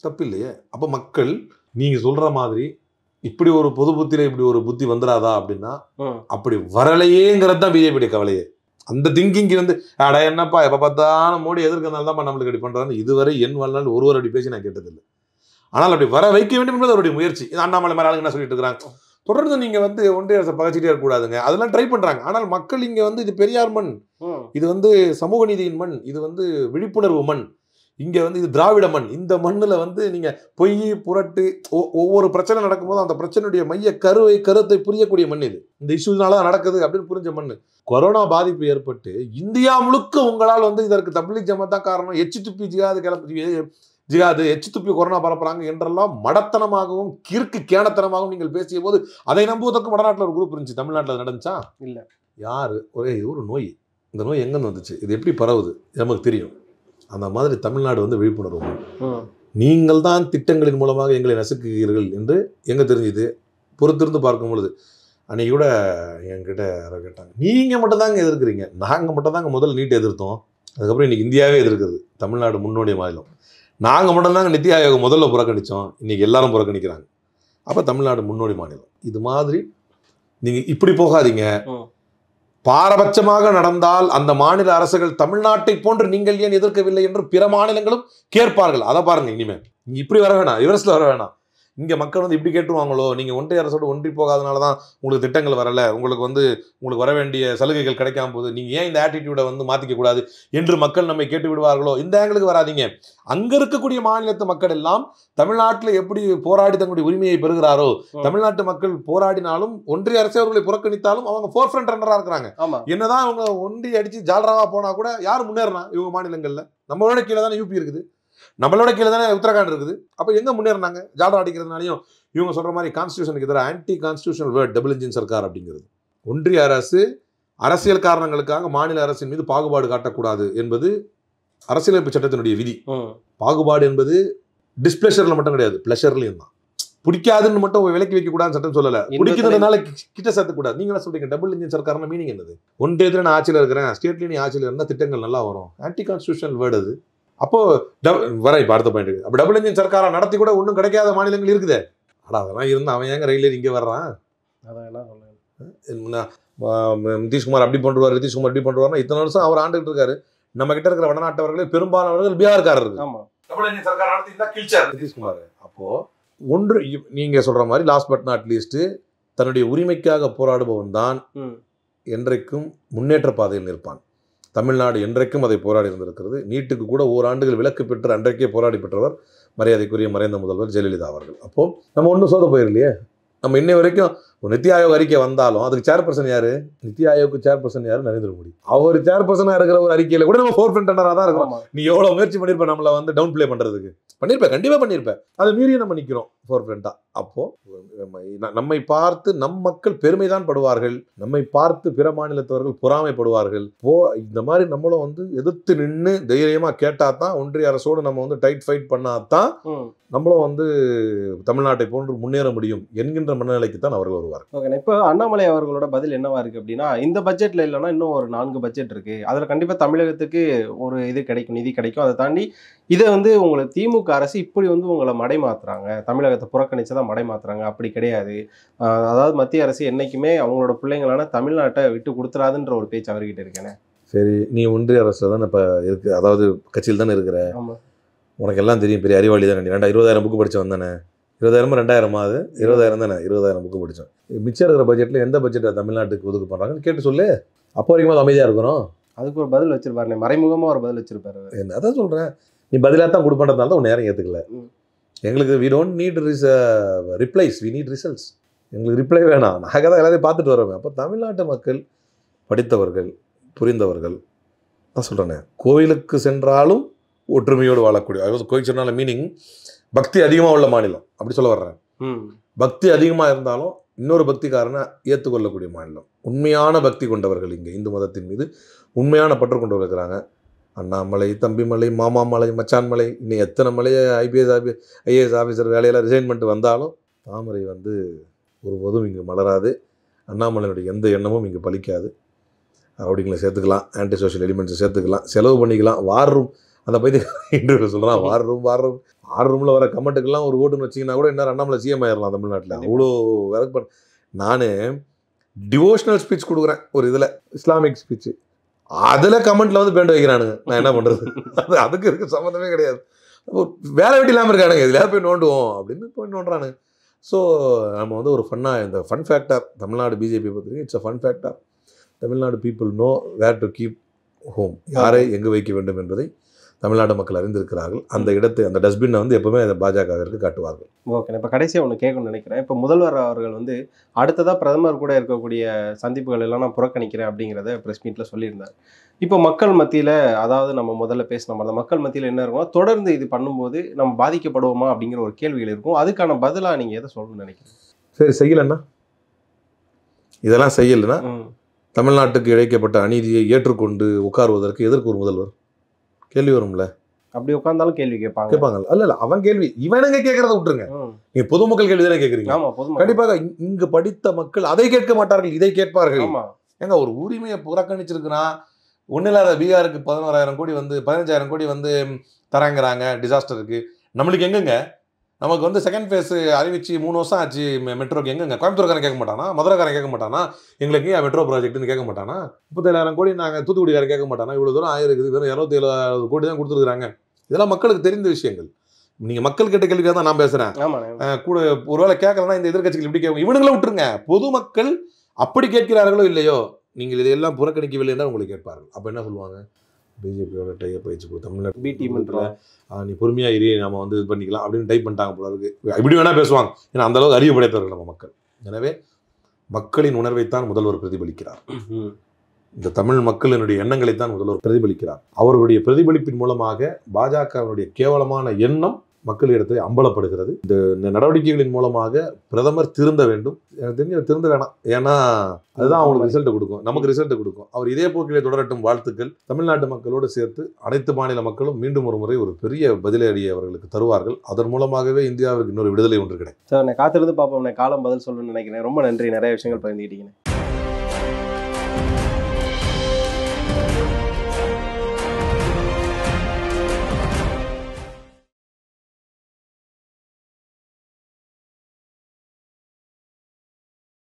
தப்பு இல்லையே அப்போ மக்கள் நீங்கள் சொல்கிற மாதிரி இப்படி ஒரு பொது புத்தியில் இப்படி ஒரு புத்தி வந்துடாதா அப்படின்னா அப்படி வரலையேங்கிறது தான் பிஜேபியுடைய கவலையே அந்த திங்கிங் இருந்து அட என்னப்பா எப்போ பார்த்தாலும் மோடி எதிர்க்கிறதுனால தான் நம்மளுக்கு அப்படி பண்ணுறான்னு இதுவரை என் வாழ்நாள் ஒருவர் அப்படி பேசி நான் கேட்டதில்லை ஆனால் அப்படி வர வைக்க வேண்டும் என்பது அவருடைய முயற்சி இது அண்ணாமலை மேலே ஆளுங்க என்ன சொல்லிட்டு இருக்கிறாங்க தொடர்ந்து நீங்க வந்து ஒன்றிய அரசை பகச்சிட்டே இருக்கக்கூடாதுங்க அதெல்லாம் ட்ரை பண்றாங்க ஆனால் மக்கள் இங்க வந்து இது பெரியார் மண் இது வந்து சமூக நீதியின் மண் இது வந்து விழிப்புணர்வு மண் இங்க வந்து இது திராவிட மண் இந்த மண்ணில் வந்து நீங்க பொய் புரட்டு ஒவ்வொரு பிரச்சனை நடக்கும்போது அந்த பிரச்சனையுடைய மைய கருவை கருத்தை புரியக்கூடிய மண் இது இந்த இஷ்யூனால தான் நடக்குது அப்படின்னு புரிஞ்ச மண் கொரோனா பாதிப்பு ஏற்பட்டு இந்தியா முழுக்க உங்களால் வந்து இதற்கு தமிழ் ஜமாத் தான் காரணம் ஹெச்டிபி அது கிளம்பி ஜிகாது எச்சு துப்பி கொரோனா பரப்புறாங்க என்றெல்லாம் மடத்தனமாகவும் கிற்கு கேனத்தனமாகவும் நீங்கள் பேசிய போது அதை நம்புவதற்கு வடநாட்டில் ஒரு குரூப் இருந்துச்சு தமிழ்நாட்டில் நடந்துச்சா இல்லை யார் ஒரே இது ஒரு நோய் இந்த நோய் எங்கேருந்து வந்துச்சு இது எப்படி பரவுது நமக்கு தெரியும் அந்த மாதிரி தமிழ்நாடு வந்து விழிப்புணர்வு நீங்கள் தான் திட்டங்களின் மூலமாக எங்களை நசுக்குகிறீர்கள் என்று எங்கே தெரிஞ்சுது பொறுத்திருந்து பார்க்கும் பொழுது அன்றைக்கி கூட என்கிட்ட யாரோ கேட்டாங்க நீங்கள் மட்டும்தாங்க எதிர்க்கிறீங்க நாங்கள் மட்டும்தாங்க முதல் நீட்டை எதிர்த்தோம் அதுக்கப்புறம் இன்றைக்கி இந்தியாவே எதிர்க்குது தமிழ்நாடு முன்னோடி மாநிலம் நாங்கள் மட்டும்தாங்க நித்தி ஆயோகம் முதல்ல புறக்கணித்தோம் இன்றைக்கி எல்லாரும் புறக்கணிக்கிறாங்க அப்போ தமிழ்நாடு முன்னோடி மாநிலம் இது மாதிரி நீங்கள் இப்படி போகாதீங்க பாரபட்சமாக நடந்தால் அந்த மாநில அரசுகள் தமிழ்நாட்டை போன்று நீங்கள் ஏன் எதிர்க்கவில்லை என்று பிற மாநிலங்களும் கேட்பார்கள் அதை பாருங்க இனிமேல் இப்படி வர வேணாம் ரிவர்ஸில் வர வேணாம் இங்கே மக்கள் வந்து இப்படி கேட்டுருவாங்களோ நீங்கள் ஒன்றிய அரசோட ஒன்றி போகாதனால தான் உங்களுக்கு திட்டங்கள் வரலை உங்களுக்கு வந்து உங்களுக்கு வர வேண்டிய சலுகைகள் கிடைக்காம போகுது நீங்கள் ஏன் இந்த ஆட்டிடியூடை வந்து மாற்றிக்க கூடாது என்று மக்கள் நம்மை கேட்டு விடுவார்களோ இந்த ஆங்கிளுக்கு வராதிங்க அங்கே இருக்கக்கூடிய மாநிலத்து மக்கள் எல்லாம் தமிழ்நாட்டில் எப்படி போராடி தங்களுடைய உரிமையை பெறுகிறாரோ தமிழ்நாட்டு மக்கள் போராடினாலும் ஒன்றிய அரசே அவர்களை புறக்கணித்தாலும் அவங்க ஃபோர் ஃப்ரண்ட் ரன்னராக இருக்கிறாங்க என்னதான் அவங்க ஒன்றி அடித்து ஜாலராவாக போனால் கூட யார் முன்னேறினா இவங்க மாநிலங்களில் நம்மளோட கீழே தானே யூபி இருக்குது நம்மளோட கீழே தானே உத்தரகாண்ட் இருக்குது அப்போ எங்கே முன்னேறினாங்க ஜாடா அடிக்கிறதுனாலையும் இவங்க சொல்கிற மாதிரி கான்ஸ்டியூஷனுக்கு எதிராக anti constitutional word double engine சர்க்கார் அப்படிங்கிறது ஒன்றிய அரசு அரசியல் காரணங்களுக்காக மாநில அரசின் மீது பாகுபாடு காட்டக்கூடாது என்பது அரசியலமைப்பு சட்டத்தினுடைய விதி பாகுபாடு என்பது டிஸ்பிளஷரில் மட்டும் கிடையாது ப்ளஷர்லையும் தான் பிடிக்காதுன்னு மட்டும் விலக்கி வைக்கக்கூடாதுன்னு சட்டம் சொல்லலை பிடிக்கிறதுனால கிட்ட கூடாது நீங்க என்ன சொல்றீங்க டபுள் இன்ஜின் சர்க்காரன மீனிங் என்னது ஒன்றே நான் ஆட்சியில் இருக்கிறேன் ஸ்டேட்லயும் நீ ஆட்சியில் இருந்தால் திட்டங்கள் நல்லா வரும் ஆன்டி கான்ஸ்டியூஷனல் வேர்டு அது அப்போ வர இப்போ அடுத்த பாயிண்ட் அப்போ டபுள் இன்ஜின் சர்க்காரை நடத்தி கூட ஒன்றும் கிடைக்காத மாநிலங்கள் இருக்குது ஆனால் அதெல்லாம் இருந்து அவன் ஏங்க ரயிலில் இங்கே வர்றான் நிதிஷ்குமார் அப்படி பண்ணுவார் நிதிஷ்குமார் இப்படி பண்ணுவார்னா இத்தனை வருஷம் அவர் ஆண்டுகிட்டு இருக்காரு நம்ம கிட்ட இருக்கிற வடநாட்டவர்கள் பெரும்பாலானவர்கள் பீகார்காரர்கள் நிதிஷ்குமார் அப்போ ஒன்று நீங்க சொல்ற மாதிரி லாஸ்ட் பட் நாட் லீஸ்ட் தன்னுடைய உரிமைக்காக போராடுபவன் தான் என்றைக்கும் முன்னேற்ற பாதையில் நிற்பான் தமிழ்நாடு என்றைக்கும் அதை போராடி இருந்திருக்கிறது நீட்டுக்கு கூட ஓராண்டுகள் விலக்கு பெற்று அன்றைக்கே போராடி பெற்றவர் மரியாதைக்குரிய மறைந்த முதல்வர் ஜெயலலிதா அவர்கள் அப்போது நம்ம ஒன்றும் சொல்ல போயிடலையே நம்ம இன்னை வரைக்கும் நித்தி ஆயோக் அறிக்கை வந்தாலும் அதுக்கு சேர்பர்சன் யாரு நித்தி ஆயோக்கு சேர்பர்சன் யாரு நரேந்திர மோடி அவர் சேர்பர்சனாக இருக்கிற ஒரு அறிக்கையில் கூட நம்ம ஃபோர் பிரண்டராக தான் இருக்கிறோம் நீ எவ்வளோ முயற்சி பண்ணியிருப்ப நம்மளை வந்து டவுன் பிளே பண்ணுறதுக்கு பண்ணியிருப்பேன் கண்டிப்பாக பண்ணியிருப்பேன் அதை மீறிய நம்ம நிற்கிறோம் ஃபோர் ஃப்ரெண்டாக அப்போ நம்மை பார்த்து நம் மக்கள் பெருமை தான் படுவார்கள் நம்மை பார்த்து பிற மாநிலத்தவர்கள் பொறாமைப்படுவார்கள் போ இந்த மாதிரி நம்மளும் வந்து எதிர்த்து நின்று தைரியமாக கேட்டால் தான் ஒன்றிய அரசோடு நம்ம வந்து டைட் ஃபைட் பண்ணாதான் நம்மளும் வந்து தமிழ்நாட்டை போன்று முன்னேற முடியும் என்கின்ற மனநிலைக்கு தான் அவர்கள் வருவார் சொல்லுவார் ஓகே இப்போ அண்ணாமலை அவர்களோட பதில் என்னவா இருக்கு அப்படின்னா இந்த பட்ஜெட்ல இல்லைனா இன்னும் ஒரு நான்கு பட்ஜெட் இருக்கு அதுல கண்டிப்பா தமிழகத்துக்கு ஒரு இது கிடைக்கும் நிதி கிடைக்கும் அதை தாண்டி இதை வந்து உங்களை திமுக அரசு இப்படி வந்து உங்களை மடை மாத்துறாங்க தமிழகத்தை புறக்கணிச்சதான் மடை மாத்துறாங்க அப்படி கிடையாது அதாவது மத்திய அரசு என்னைக்குமே அவங்களோட பிள்ளைங்களான தமிழ்நாட்டை விட்டு கொடுத்துறாதுன்ற ஒரு பேச்சு அவர்கிட்ட இருக்கேனே சரி நீ ஒன்றிய அரசு தானே இப்போ இருக்கு அதாவது கட்சியில் தானே இருக்கிற உனக்கு எல்லாம் தெரியும் பெரிய அறிவாளி தானே ரெண்டாயிரம் இருபதாயிரம் புக்கு படித்து வந்தானே இருபதாயிரமும் ரெண்டாயிரமாவது இருபதாயிரம் தானே இருபதாயிரம் புக்கு படித்தோம் மிச்சம் இருக்கிற பட்ஜெட்டில் எந்த பட்ஜெட்டை தமிழ்நாட்டுக்கு ஒதுக்கு பண்ணுறாங்கன்னு கேட்டு சொல்லு அப்போ வரைக்கும் அது அமைதியாக இருக்கணும் அதுக்கு ஒரு பதில் வச்சிருப்பாரு மறைமுகமாக ஒரு பதில் வச்சிருப்பாரு என்ன அதான் சொல்கிறேன் நீ பதிலாக தான் கொடுப்பன்றதுனால தான் உன் நேரம் ஏற்றுக்கல எங்களுக்கு வி டோன்ட் நீட் ரிச ரிப்ளைஸ் வி நீட் ரிசல்ட்ஸ் எங்களுக்கு ரிப்ளை வேணாம் நாங்கள் தான் எல்லாத்தையும் பார்த்துட்டு வரோமே அப்போ தமிழ்நாட்டு மக்கள் படித்தவர்கள் புரிந்தவர்கள் நான் சொல்கிறேனே கோவிலுக்கு சென்றாலும் ஒற்றுமையோடு வாழக்கூடிய அதாவது கோயில் சொன்னால மீனிங் பக்தி அதிகமாக உள்ள மாநிலம் அப்படி சொல்ல வர்றேன் பக்தி அதிகமாக இருந்தாலும் இன்னொரு பக்திக்காரனை ஏற்றுக்கொள்ளக்கூடிய மாநிலம் உண்மையான பக்தி கொண்டவர்கள் இங்கே இந்து மதத்தின் மீது உண்மையான பற்று கொண்டவர்கள் இருக்கிறாங்க அண்ணாமலை தம்பிமலை மாமாமலை மச்சான்மலை இன்னும் எத்தனை மலையை ஐபிஎஸ் ஆபி ஐஏஎஸ் ஆஃபீஸர் வேலையில் ரிசைன் பண்ணிட்டு வந்தாலும் தாமரை வந்து ஒருபோதும் இங்கே மலராது அண்ணாமலையினுடைய எந்த எண்ணமும் இங்கே பலிக்காது அப்படிங்களை சேர்த்துக்கலாம் ஆன்டி சோஷியல் எலிமெண்ட்ஸை சேர்த்துக்கலாம் செலவு பண்ணிக்கலாம் வார் ரூம் அந்த பற்றி இன்டர்வியூ சொல்கிறான் வார் ரூம் வார் ரூம் ஆறு ரூமில் வர கமெண்ட்டுக்கெல்லாம் ஒரு ஓட்டுன்னு வச்சிங்கன்னா கூட என்ன அண்ணாமலை சிஎம் ஆயிடலாம் தமிழ்நாட்டில் அவ்வளோ வேலைக்கு பண்ண நான் டிவோஷனல் ஸ்பீச் கொடுக்குறேன் ஒரு இதில் இஸ்லாமிக் ஸ்பீச்சு அதில் கமெண்ட்டில் வந்து பேண்ட் வைக்கிறானுங்க நான் என்ன பண்ணுறது அது அதுக்கு இருக்க சம்மந்தமே கிடையாது வேலை வெட்டி இல்லாமல் இருக்கானுங்க இதில் போய் நோண்டுவோம் அப்படின்னு போய் நோண்டுறானுங்க ஸோ நம்ம வந்து ஒரு ஃபன்னாக இந்த ஃபன் ஃபேக்டர் தமிழ்நாடு பிஜேபி பொறுத்தவரைக்கும் it's a fun factor Tamil Nadu people know where to keep home யாரை எங்கே வைக்க வேண்டும் என்பதை தமிழ்நாடு மக்கள் அறிந்திருக்கிறார்கள் அந்த இடத்தை அந்த டஸ்ட்பினை வந்து எப்பவுமே அந்த பாஜகவிற்கு காட்டுவார்கள் ஓகே இப்போ கடைசியாக ஒன்று கேட்கணும்னு நினைக்கிறேன் இப்போ முதல்வர் அவர்கள் வந்து அடுத்ததாக பிரதமர் கூட இருக்கக்கூடிய சந்திப்புகள் எல்லாம் நான் புறக்கணிக்கிறேன் அப்படிங்கிறத ப்ரெஸ் மீட்டில் சொல்லியிருந்தார் இப்போ மக்கள் மத்தியில் அதாவது நம்ம முதல்ல பேசின மாதிரி மக்கள் மத்தியில் என்ன இருக்கும் தொடர்ந்து இது பண்ணும்போது நம்ம பாதிக்கப்படுவோமா அப்படிங்கிற ஒரு கேள்விகள் இருக்கும் அதுக்கான பதிலாக நீங்கள் எதை சொல்லணும்னு நினைக்கிறேன் சரி செய்யலைன்னா இதெல்லாம் செய்யலைன்னா தமிழ்நாட்டுக்கு இழைக்கப்பட்ட அநீதியை ஏற்றுக்கொண்டு உட்காருவதற்கு எதற்கு ஒரு முதல்வர் கேள்வி வரும்ல அப்படி உட்காந்தாலும் கேள்வி கேட்பாங்க கேட்பாங்க இல்ல இல்ல அவன் கேள்வி இவனுங்க கேட்கறத விட்டுருங்க நீங்க பொதுமக்கள் கேள்வி தானே கேட்குறீங்க கண்டிப்பாக இங்கு படித்த மக்கள் அதை கேட்க மாட்டார்கள் இதை கேட்பார்கள் ஏங்க ஒரு உரிமையை புறக்கணிச்சிருக்குன்னா ஒன்றும் இல்லாத பீகாருக்கு பதினோராயிரம் கோடி வந்து பதினஞ்சாயிரம் கோடி வந்து தராங்கிறாங்க டிசாஸ்டருக்கு நம்மளுக்கு எங்கங்க நமக்கு வந்து செகண்ட் ஃபேஸ் அறிவிச்சு மூணு வருஷம் ஆச்சு மெட்ரோக்கு எங்கே இங்கே கோயம்புத்தூர்காரன் கேட்க மாட்டானா மதுரைக்காரன் கேட்க மாட்டானா எங்களுக்கு ஏன் மெட்ரோ ப்ராஜெக்ட்னு கேட்க மாட்டானா முப்பத்தேழாயிரம் கோடி நாங்கள் தூத்துக்குடிக்காரன் கேட்க மாட்டானா இவ்வளோ தூரம் இருக்குது வெறும் இரநூத்தி ஏழாயிரம் கோடி தான் கொடுத்துருக்குறாங்க இதெல்லாம் மக்களுக்கு தெரிந்த விஷயங்கள் நீங்கள் மக்கள் கிட்ட கேள்வியாக தான் நான் பேசுகிறேன் கூட ஒருவேளை கேட்கலன்னா இந்த எதிர்கட்சிகள் இப்படி கேட்கும் இவனுங்களும் விட்டுருங்க பொதுமக்கள் அப்படி கேட்கிறார்களோ இல்லையோ நீங்கள் இதையெல்லாம் புறக்கணிக்கவில்லை என்றால் உங்களுக்கு கேட்பார்கள் அப்போ என்ன சொல்லுவாங்க பிஜேபியோட டைப் ஆயிடுச்சு இப்போ தமிழ்நாடு பி டீம்ன்றல நீ பொறுமையாக இரு நம்ம வந்து இது பண்ணிக்கலாம் அப்படின்னு டைப் பண்ணிட்டாங்க போல இருக்கு இப்படி வேணால் பேசுவாங்க ஏன்னா அந்த அளவுக்கு அறிவு படைத்தவர்கள் நம்ம மக்கள் எனவே மக்களின் உணர்வைத்தான் முதல்வர் பிரதிபலிக்கிறார் இந்த தமிழ் மக்களினுடைய எண்ணங்களைத்தான் முதல்வர் பிரதிபலிக்கிறார் அவர்களுடைய பிரதிபலிப்பின் மூலமாக பாஜகவினுடைய கேவலமான எண்ணம் மக்களிடத்தை அம்பலப்படுகிறது இந்த நடவடிக்கைகளின் மூலமாக பிரதமர் திருந்த வேண்டும் எனக்கு தெரிஞ்ச திருந்த வேணாம் ஏன்னா அதுதான் அவங்களுக்கு ரிசல்ட் கொடுக்கும் நமக்கு ரிசல்ட் கொடுக்கும் அவர் இதே போக்கிலே தொடரட்டும் வாழ்த்துக்கள் தமிழ்நாட்டு மக்களோடு சேர்த்து அனைத்து மாநில மக்களும் மீண்டும் ஒரு முறை ஒரு பெரிய பதிலடியை அவர்களுக்கு தருவார்கள் அதன் மூலமாகவே இந்தியாவிற்கு இன்னொரு விடுதலை ஒன்று கிடைக்கும் சார் நான் காத்திருந்து பார்ப்போம் நான் காலம் பதில் சொல்லணும்னு நினைக்கிறேன் ரொம்ப நன்றி நிறைய விஷயங்கள் பகிர்ந்துக்கிட்டீங்க